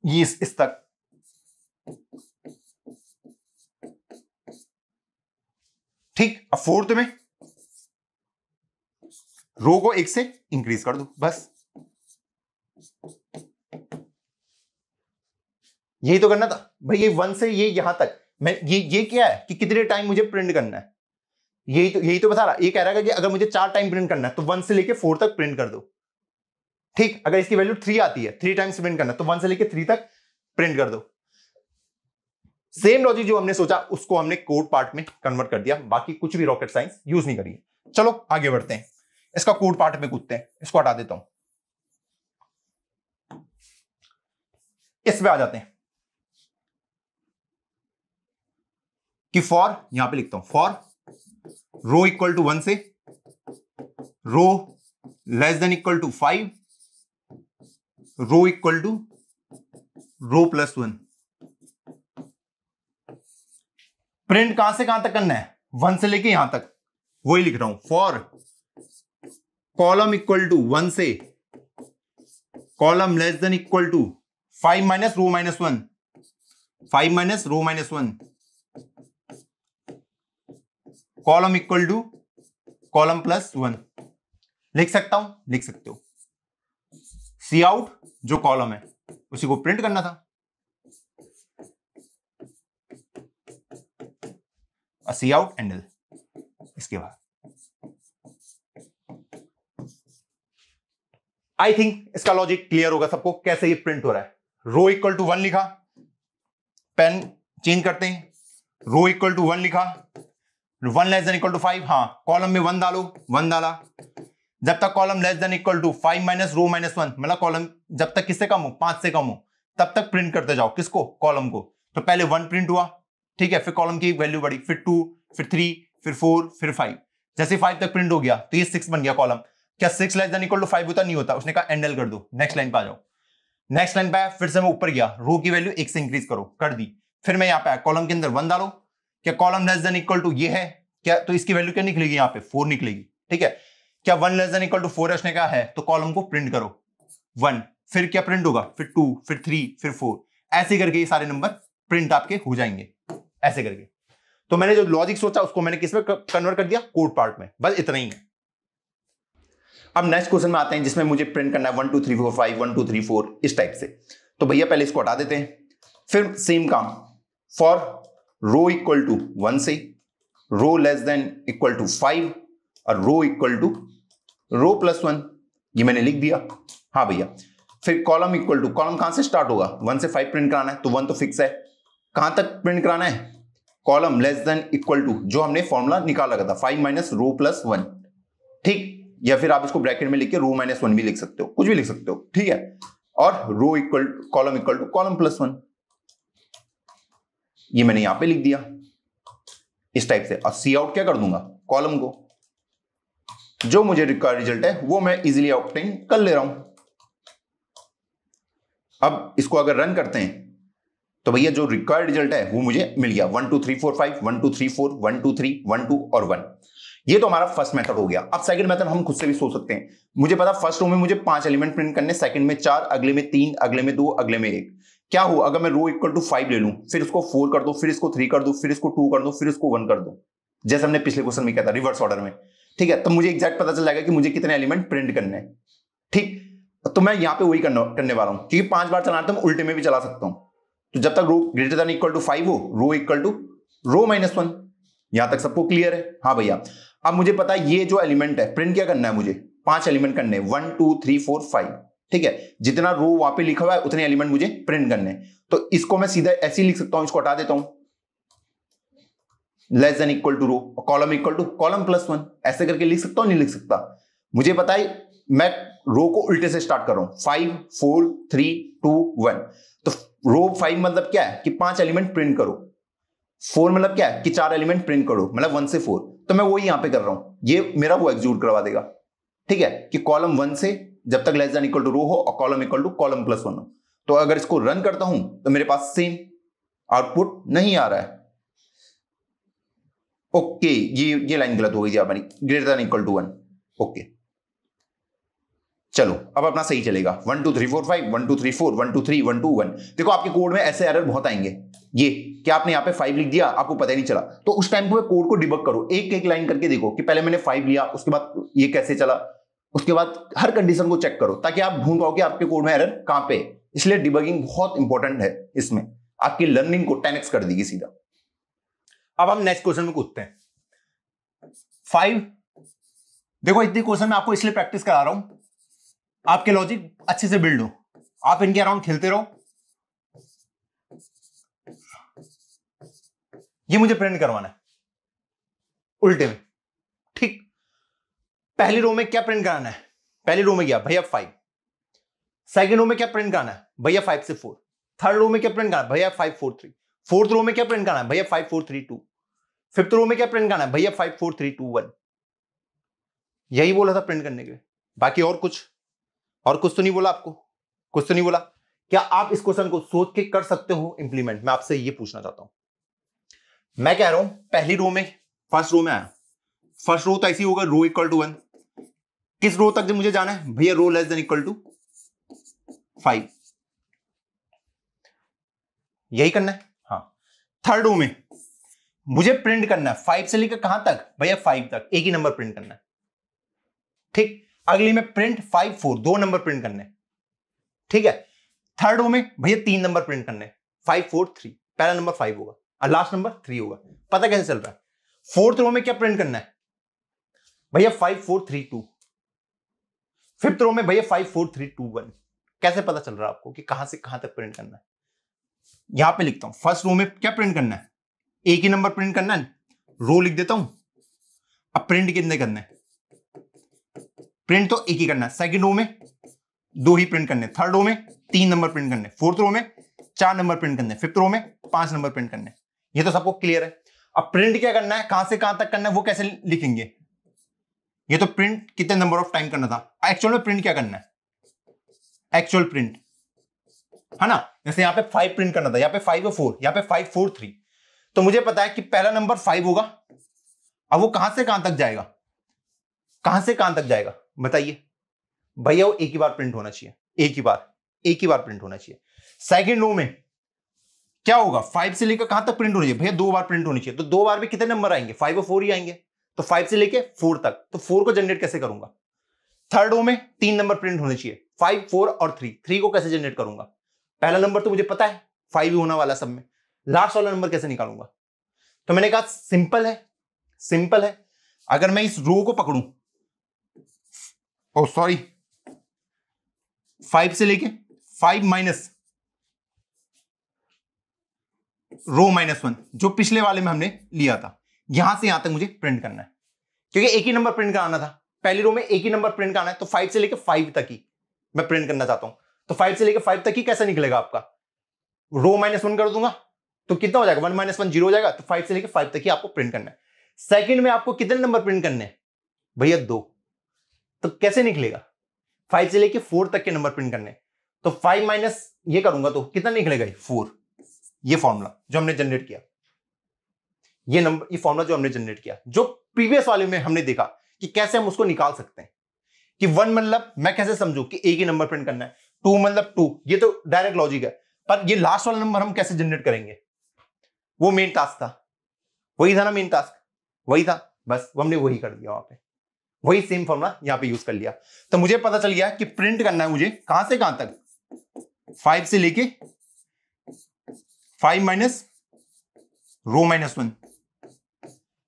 ये इस, इस तक ठीक अब फोर्थ में रो को एक से इंक्रीज कर दो बस यही तो करना था भाई ये वन से ये यहां तक मैं ये ये क्या है कि कितने टाइम मुझे प्रिंट करना है यही तो यही तो बता रहा ये कह रहा है कि अगर मुझे चार टाइम प्रिंट करना है तो वन से लेके फोर तक प्रिंट कर दो ठीक अगर इसकी वैल्यू थ्री आती है थ्री टाइम्स प्रिंट करना तो वन से लेके थ्री तक प्रिंट कर दो सेम लॉजिक जो हमने सोचा उसको हमने कोड पार्ट में कन्वर्ट कर दिया बाकी कुछ भी रॉकेट साइंस यूज नहीं करिए चलो आगे बढ़ते हैं इसका कोड पार्ट में कूदते हैं इसको हटा देता हूं इस पे आ जाते हैं कि फॉर यहां पे लिखता हूं for row equal to one से row less than equal to five row equal to row plus one print कहां से कहां तक करना है वन से लेके यहां तक वही लिख रहा हूं for column equal to one से column less than equal to five minus row minus one five minus row minus one column equal to column plus one लिख सकता हूं लिख सकते हो सी आउट जो कॉलम है उसी को प्रिंट करना था सी आउट एंडल इसके बाद आई थिंक इसका लॉजिक क्लियर होगा सबको कैसे ये प्रिंट हो रहा है रो इक्वल टू वन लिखा पेन चेंज करते हैं रो इक्वल टू वन लिखा one less than equal to five हाँ कॉलम में वन डालो वन डाला जब तक column less than equal to five minus row minus one मतलब कॉलम जब तक किससे कम हो पांच से कम हो तब तक प्रिंट करते जाओ किसको कॉलम को तो पहले वन प्रिंट हुआ ठीक है फिर कॉलम की वैल्यू बढ़ी फिर टू फिर थ्री फिर फोर फिर फाइव जैसे फाइव तक प्रिंट हो गया तो ये सिक्स बन गया कॉलम क्या six less than equal to five होता नहीं होता उसने कहा एंडल कर दो नेक्स्ट लाइन पे आ जाओ नेक्स्ट लाइन पे फिर से मैं ऊपर गया रो की वैल्यू एक से इंक्रीज करो कर दी फिर मैं यहाँ पे कॉलम के अंदर वन डालो क्या column less than equal to ये है क्या तो इसकी वैल्यू क्या निकलेगी यहाँ पे फोर निकलेगी ठीक है क्या one less than equal to four ने कहा है तो कॉलम को प्रिंट करो वन फिर क्या प्रिंट होगा फिर टू फिर थ्री फिर फोर ऐसे करके ये सारे नंबर प्रिंट आपके हो जाएंगे ऐसे करके तो मैंने जो लॉजिक सोचा उसको मैंने किस में कन्वर्ट कर दिया कोड पार्ट में बस इतना ही है अब नेक्स्ट क्वेश्चन में आते हैं जिसमें मुझे प्रिंट करना है one two three four five one two three four इस टाइप से तो भैया पहले इसको हटा देते हैं फिर सेम काम for row equal to one से row less than equal to five और row equal to row plus one ये मैंने लिख दिया हाँ भैया फिर कॉलम इक्वल टू कॉलम कहां से स्टार्ट होगा वन से फाइव प्रिंट कराना है तो वन तो फिक्स है कहां तक प्रिंट कराना है column less than equal to जो हमने फॉर्मूला निकाला था five minus row plus one ठीक या फिर आप इसको ब्रैकेट में लिख के रो माइनस वन भी लिख सकते हो कुछ भी लिख सकते हो ठीक है और row equal column equal to column plus one ये मैंने यहां पे लिख दिया इस टाइप से और सी आउट क्या कर दूंगा कॉलम को जो मुझे रिजल्ट है वो मैं इजिली ऑप्टेन कर ले रहा हूं अब इसको अगर रन करते हैं तो भैया जो रिक्वायर्ड रिजल्ट है वो मुझे मिल गया one two three four five one two three four one two three one two और वन ये तो हमारा फर्स्ट मेथड हो गया अब सेकंड मेथड हम खुद से भी सोच सकते हैं मुझे पता फर्स्ट रो में मुझे पांच एलिमेंट प्रिंट करने सेकंड में चार अगले में तीन अगले में दो अगले में एक क्या हुआ अगर मैं रो इक्वल टू फाइव ले लूं फिर उसको फोर कर दो फिर इसको थ्री कर दो फिर इसको टू कर दो फिर इसको वन कर दो जैसे हमने पिछले क्वेश्चन में कहा था रिवर्स ऑर्डर में ठीक है तो मुझे एग्जैक्ट पता चल जाएगा कि मुझे कितने एलिमेंट प्रिंट करने हैं ठीक तो मैं यहाँ पे वही करने वाला हूँ क्योंकि पांच बार चलाना तो मैं उल्टे में भी चला सकता हूँ तो जब तक row greater than equal to five हो row equal to row minus one यहां तक सबको क्लियर है हाँ भैया अब मुझे पता है ये जो एलिमेंट है प्रिंट क्या करना है मुझे पांच एलिमेंट करने one two three four five ठीक है जितना रो वहां पे लिखा हुआ है उतने एलिमेंट मुझे प्रिंट करने तो इसको मैं सीधा ऐसे ही लिख सकता हूं इसको हटा देता हूं less than equal to row column equal to column plus one ऐसे करके लिख सकता हूं नहीं लिख सकता मुझे बताइए मैं रो को उल्टे से स्टार्ट कर रहा हूं five four three two one तो रो फाइव मतलब क्या है कि पांच एलिमेंट प्रिंट करो फोर मतलब क्या है कि चार एलिमेंट प्रिंट करो मतलब वन से फोर तो मैं वही यहां पे कर रहा हूं ये मेरा वो एग्जूट करवा देगा ठीक है कि कॉलम वन से जब तक less than equal to row हो और column equal to column plus one हो तो अगर इसको रन करता हूं तो मेरे पास सेम आउटपुट नहीं आ रहा है ओके ये ये लाइन गलत हो गई थी हमारी greater than equal to one okay चलो अब अपना सही चलेगा one two three four five one two three four one two three one two one देखो आपके कोड में ऐसे एरर बहुत आएंगे ये कि आपने यहाँ पे फाइव लिख दिया आपको पता ही नहीं चला तो उस टाइम पे कोड को डिबक करो एक एक लाइन करके देखो कि पहले मैंने फाइव लिया उसके बाद ये कैसे चला उसके बाद हर कंडीशन को चेक करो ताकि आप ढूंढ पाओ कि आपके कोड में एरर कहां पे है इसलिए डिबगिंग बहुत इंपॉर्टेंट है इसमें आपकी लर्निंग को टेनेक्स कर देगी सीधा अब हम नेक्स्ट क्वेश्चन में कूदते हैं फाइव देखो इतने क्वेश्चन में आपको इसलिए प्रैक्टिस करा रहा हूं आपके लॉजिक अच्छे से बिल्ड हो आप इनके अराउंड खेलते रहो ये मुझे प्रिंट करवाना है उल्टे में पहली रो में क्या प्रिंट कराना है पहली रो में गया भैया फाइव सेकेंड रो में क्या प्रिंट कराना है भैया फाइव से फोर थर्ड रो में क्या प्रिंट कराना है भैया five four three fourth row में क्या प्रिंट कराना है भैया five four three two fifth row में क्या प्रिंट करना है भैया five four three two one यही बोला था प्रिंट करने के बाकी और कुछ और कुछ तो नहीं बोला आपको कुछ तो नहीं बोला क्या आप इस क्वेश्चन को सोच के कर सकते हो इंप्लीमेंट मैं आपसे ये पूछना चाहता हूं मैं कह रहा हूं पहली रो में फर्स्ट रो में आया फर्स्ट रो तो ऐसी होगा रो इक्वल टू वन किस रो तक मुझे जाना है भैया row less than equal to five यही करना है हाँ थर्ड रो में मुझे प्रिंट करना है फाइव से लेकर कहां तक भैया फाइव तक एक ही नंबर प्रिंट करना है ठीक अगली में प्रिंट फाइव फोर दो नंबर प्रिंट करने ठीक है थर्ड रो में भैया तीन नंबर प्रिंट करने फाइव फोर थ्री पहला नंबर फाइव होगा और लास्ट नंबर थ्री होगा पता कैसे चल रहा है फोर्थ रो में क्या प्रिंट करना है भैया five four three two fifth row में भैया five four three two one कैसे पता चल रहा है आपको कि कहां से कहां तक प्रिंट करना है यहां पे लिखता हूं फर्स्ट रो में क्या प्रिंट करना है एक ही नंबर प्रिंट करना है रो लिख देता हूं अब प्रिंट कितने है प्रिंट तो एक ही करना है सेकेंड रो में दो ही प्रिंट करने थर्ड रो में तीन नंबर प्रिंट करने फोर्थ रो में चार नंबर प्रिंट करने फिफ्थ रो में पांच नंबर प्रिंट करने ये तो सबको क्लियर है अब प्रिंट क्या करना है कहां से कहां तक करना है वो कैसे लिखेंगे ये तो प्रिंट कितने नंबर ऑफ टाइम करना था एक्चुअल में प्रिंट क्या करना है एक्चुअल प्रिंट है ना जैसे यहां पे फाइव प्रिंट करना था यहां पे फाइव और फोर यहां पे फाइव फोर थ्री तो मुझे पता है कि पहला नंबर फाइव होगा अब वो कहां से कहां तक जाएगा कहां से कहां तक जाएगा बताइए भैया वो एक ही बार प्रिंट होना चाहिए एक ही बार एक ही बार प्रिंट होना चाहिए सेकेंड रो में क्या होगा फाइव से लेकर कहां तक प्रिंट होनी चाहिए भैया दो बार प्रिंट होनी चाहिए तो दो बार भी कितने नंबर आएंगे फाइव और फोर ही आएंगे तो फाइव से लेके फोर तक तो फोर को जनरेट कैसे करूंगा थर्ड रो में तीन नंबर प्रिंट होने चाहिए फाइव फोर और थ्री थ्री को कैसे जनरेट करूंगा पहला नंबर तो मुझे पता है फाइव ही होना वाला सब में लास्ट वाला नंबर कैसे निकालूंगा तो मैंने कहा सिंपल है सिंपल है अगर मैं इस रो को पकड़ू सॉरी फाइव से लेके five minus row minus one जो पिछले वाले में हमने लिया था यहां से यहां तक मुझे प्रिंट करना है क्योंकि एक ही नंबर प्रिंट कराना था पहली रो में एक ही नंबर प्रिंट कराना है तो फाइव से लेकर फाइव तक ही मैं प्रिंट करना चाहता हूं तो फाइव से लेकर फाइव तक ही कैसा निकलेगा आपका रो माइनस वन कर दूंगा तो कितना हो जाएगा वन माइनस वन जीरो हो जाएगा तो फाइव से लेकर फाइव तक ही आपको प्रिंट करना है सेकंड में आपको कितने नंबर प्रिंट करने हैं भैया दो तो कैसे निकलेगा फाइव से लेकर फोर तक के नंबर प्रिंट करने तो फाइव माइनस ये करूंगा तो कितना निकलेगा फोर ये फॉर्मूला जो हमने जनरेट किया ये नंबर ये फॉर्मुला जो हमने जनरेट किया जो प्रीवियस वाले में हमने देखा कि कैसे हम उसको निकाल सकते हैं कि वन मतलब मैं कैसे समझू कि एक ही नंबर प्रिंट करना है टू मतलब टू ये तो डायरेक्ट लॉजिक है पर ये लास्ट वाला नंबर हम कैसे जनरेट करेंगे वो मेन टास्क था वही था ना मेन टास्क वही था बस वो हमने वही कर दिया वहां पे वही सेम फॉर्मुला यहां पे यूज कर लिया तो मुझे पता चल गया कि प्रिंट करना है मुझे कहां से कहां तक फाइव से लेके five minus row minus one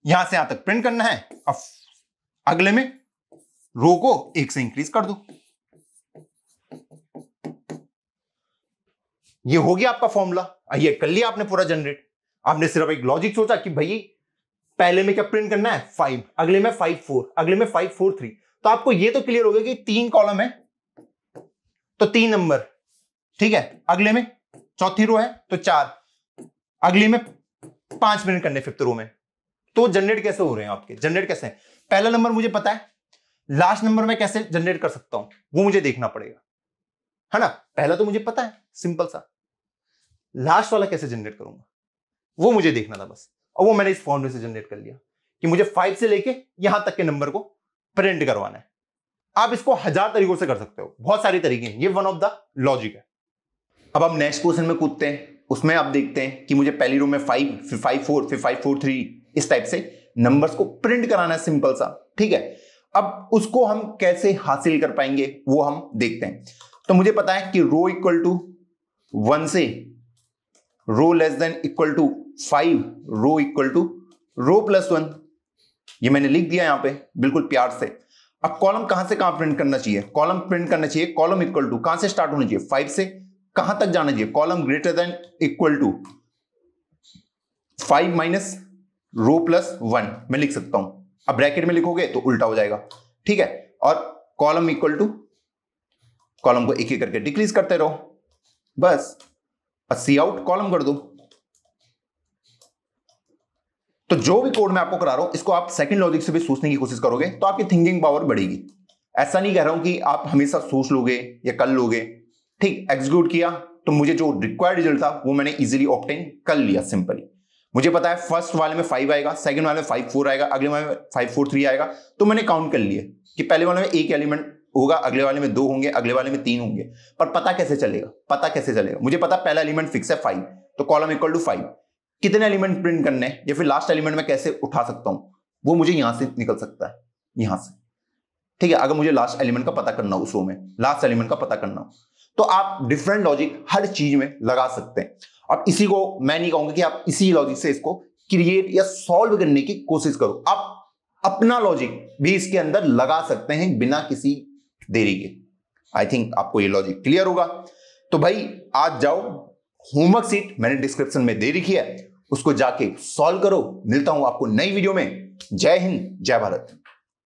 यहां से यहां तक प्रिंट करना है अब अगले में रो को एक से इंक्रीज कर दो ये हो गया आपका फॉर्मूला आइए कर लिया आपने पूरा जनरेट आपने सिर्फ एक लॉजिक सोचा कि भाई पहले में क्या प्रिंट करना है फाइव अगले में फाइव फोर अगले में फाइव फोर थ्री तो आपको ये तो क्लियर हो गया कि तीन कॉलम है तो तीन नंबर ठीक है अगले में चौथी रो है तो चार अगले में पांच मिनट करने फिफ्थ रो में तो जनरेट कैसे हो रहे हैं आपके जनरेट कैसे हैं पहला नंबर मुझे पता है लास्ट नंबर मैं कैसे जनरेट कर सकता हूं वो मुझे देखना पड़ेगा है ना पहला तो मुझे पता है सिंपल सा लास्ट वाला कैसे जनरेट करूंगा वो मुझे देखना था बस और वो मैंने इस फॉर्मूले से जनरेट कर लिया कि मुझे फाइव से लेके यहां तक के नंबर को प्रिंट करवाना है आप इसको हजार तरीकों से कर सकते हो बहुत सारे तरीके हैं ये वन ऑफ द लॉजिक है अब हम नेक्स्ट क्वेश्चन में कूदते हैं उसमें आप देखते हैं कि मुझे पहली रो में फाइव फिर फाइव फोर फिर फाइव फोर थ्री इस टाइप से नंबर्स को प्रिंट कराना है सिंपल सा ठीक है अब उसको हम कैसे हासिल कर पाएंगे वो हम देखते हैं तो मुझे पता है कि रो इक्वल टू वन से row less than equal to five row equal to row plus one ये मैंने लिख दिया यहां पे बिल्कुल प्यार से अब कॉलम कहां से कहां प्रिंट करना चाहिए कॉलम प्रिंट करना चाहिए कॉलम इक्वल टू कहां से स्टार्ट होना चाहिए फाइव से कहां तक जाना चाहिए column greater than equal to five minus row plus one मैं लिख सकता हूं अब ब्रैकेट में लिखोगे तो उल्टा हो जाएगा ठीक है और कॉलम इक्वल टू कॉलम को एक एक करके डिक्रीज करते रहो बस सी आउट कॉलम कर दो तो जो भी कोड मैं आपको करा रहा हूं इसको आप सेकंड लॉजिक से भी सोचने की कोशिश करोगे तो आपकी थिंकिंग पावर बढ़ेगी ऐसा नहीं कह रहा हूं कि आप हमेशा सोच लोगे या कर लोगे ठीक एग्जीक्यूट किया तो मुझे जो रिक्वायर्ड रिजल्ट था वो मैंने इजिली ऑप्टेन कर लिया सिंपली मुझे पता है फर्स्ट वाले में फाइव आएगा सेकंड वाले में फाइव फोर आएगा अगले वाले में फाइव फोर थ्री आएगा तो मैंने काउंट कर लिए कि पहले वाले में एक एलिमेंट होगा अगले वाले में दो होंगे अगले वाले में तीन होंगे पर पता कैसे चलेगा पता कैसे चलेगा मुझे पता पहला एलिमेंट फिक्स है फाइव तो कॉलम इक्वल टू फाइव कितने एलिमेंट प्रिंट करने हैं या फिर लास्ट एलिमेंट में कैसे उठा सकता हूं वो मुझे यहां से निकल सकता है यहां से ठीक है अगर मुझे लास्ट एलिमेंट का पता करना हो उस में लास्ट एलिमेंट का पता करना हो तो आप डिफरेंट लॉजिक हर चीज में लगा सकते हैं अब इसी को मैं नहीं कहूंगा कि आप इसी लॉजिक से इसको क्रिएट या सॉल्व करने की कोशिश करो आप अपना लॉजिक भी इसके अंदर लगा सकते हैं बिना किसी देरी के आई थिंक आपको ये लॉजिक क्लियर होगा तो भाई आज जाओ होमवर्क सीट मैंने डिस्क्रिप्शन में दे रखी है उसको जाके सॉल्व करो मिलता हूं आपको नई वीडियो में जय हिंद जय भारत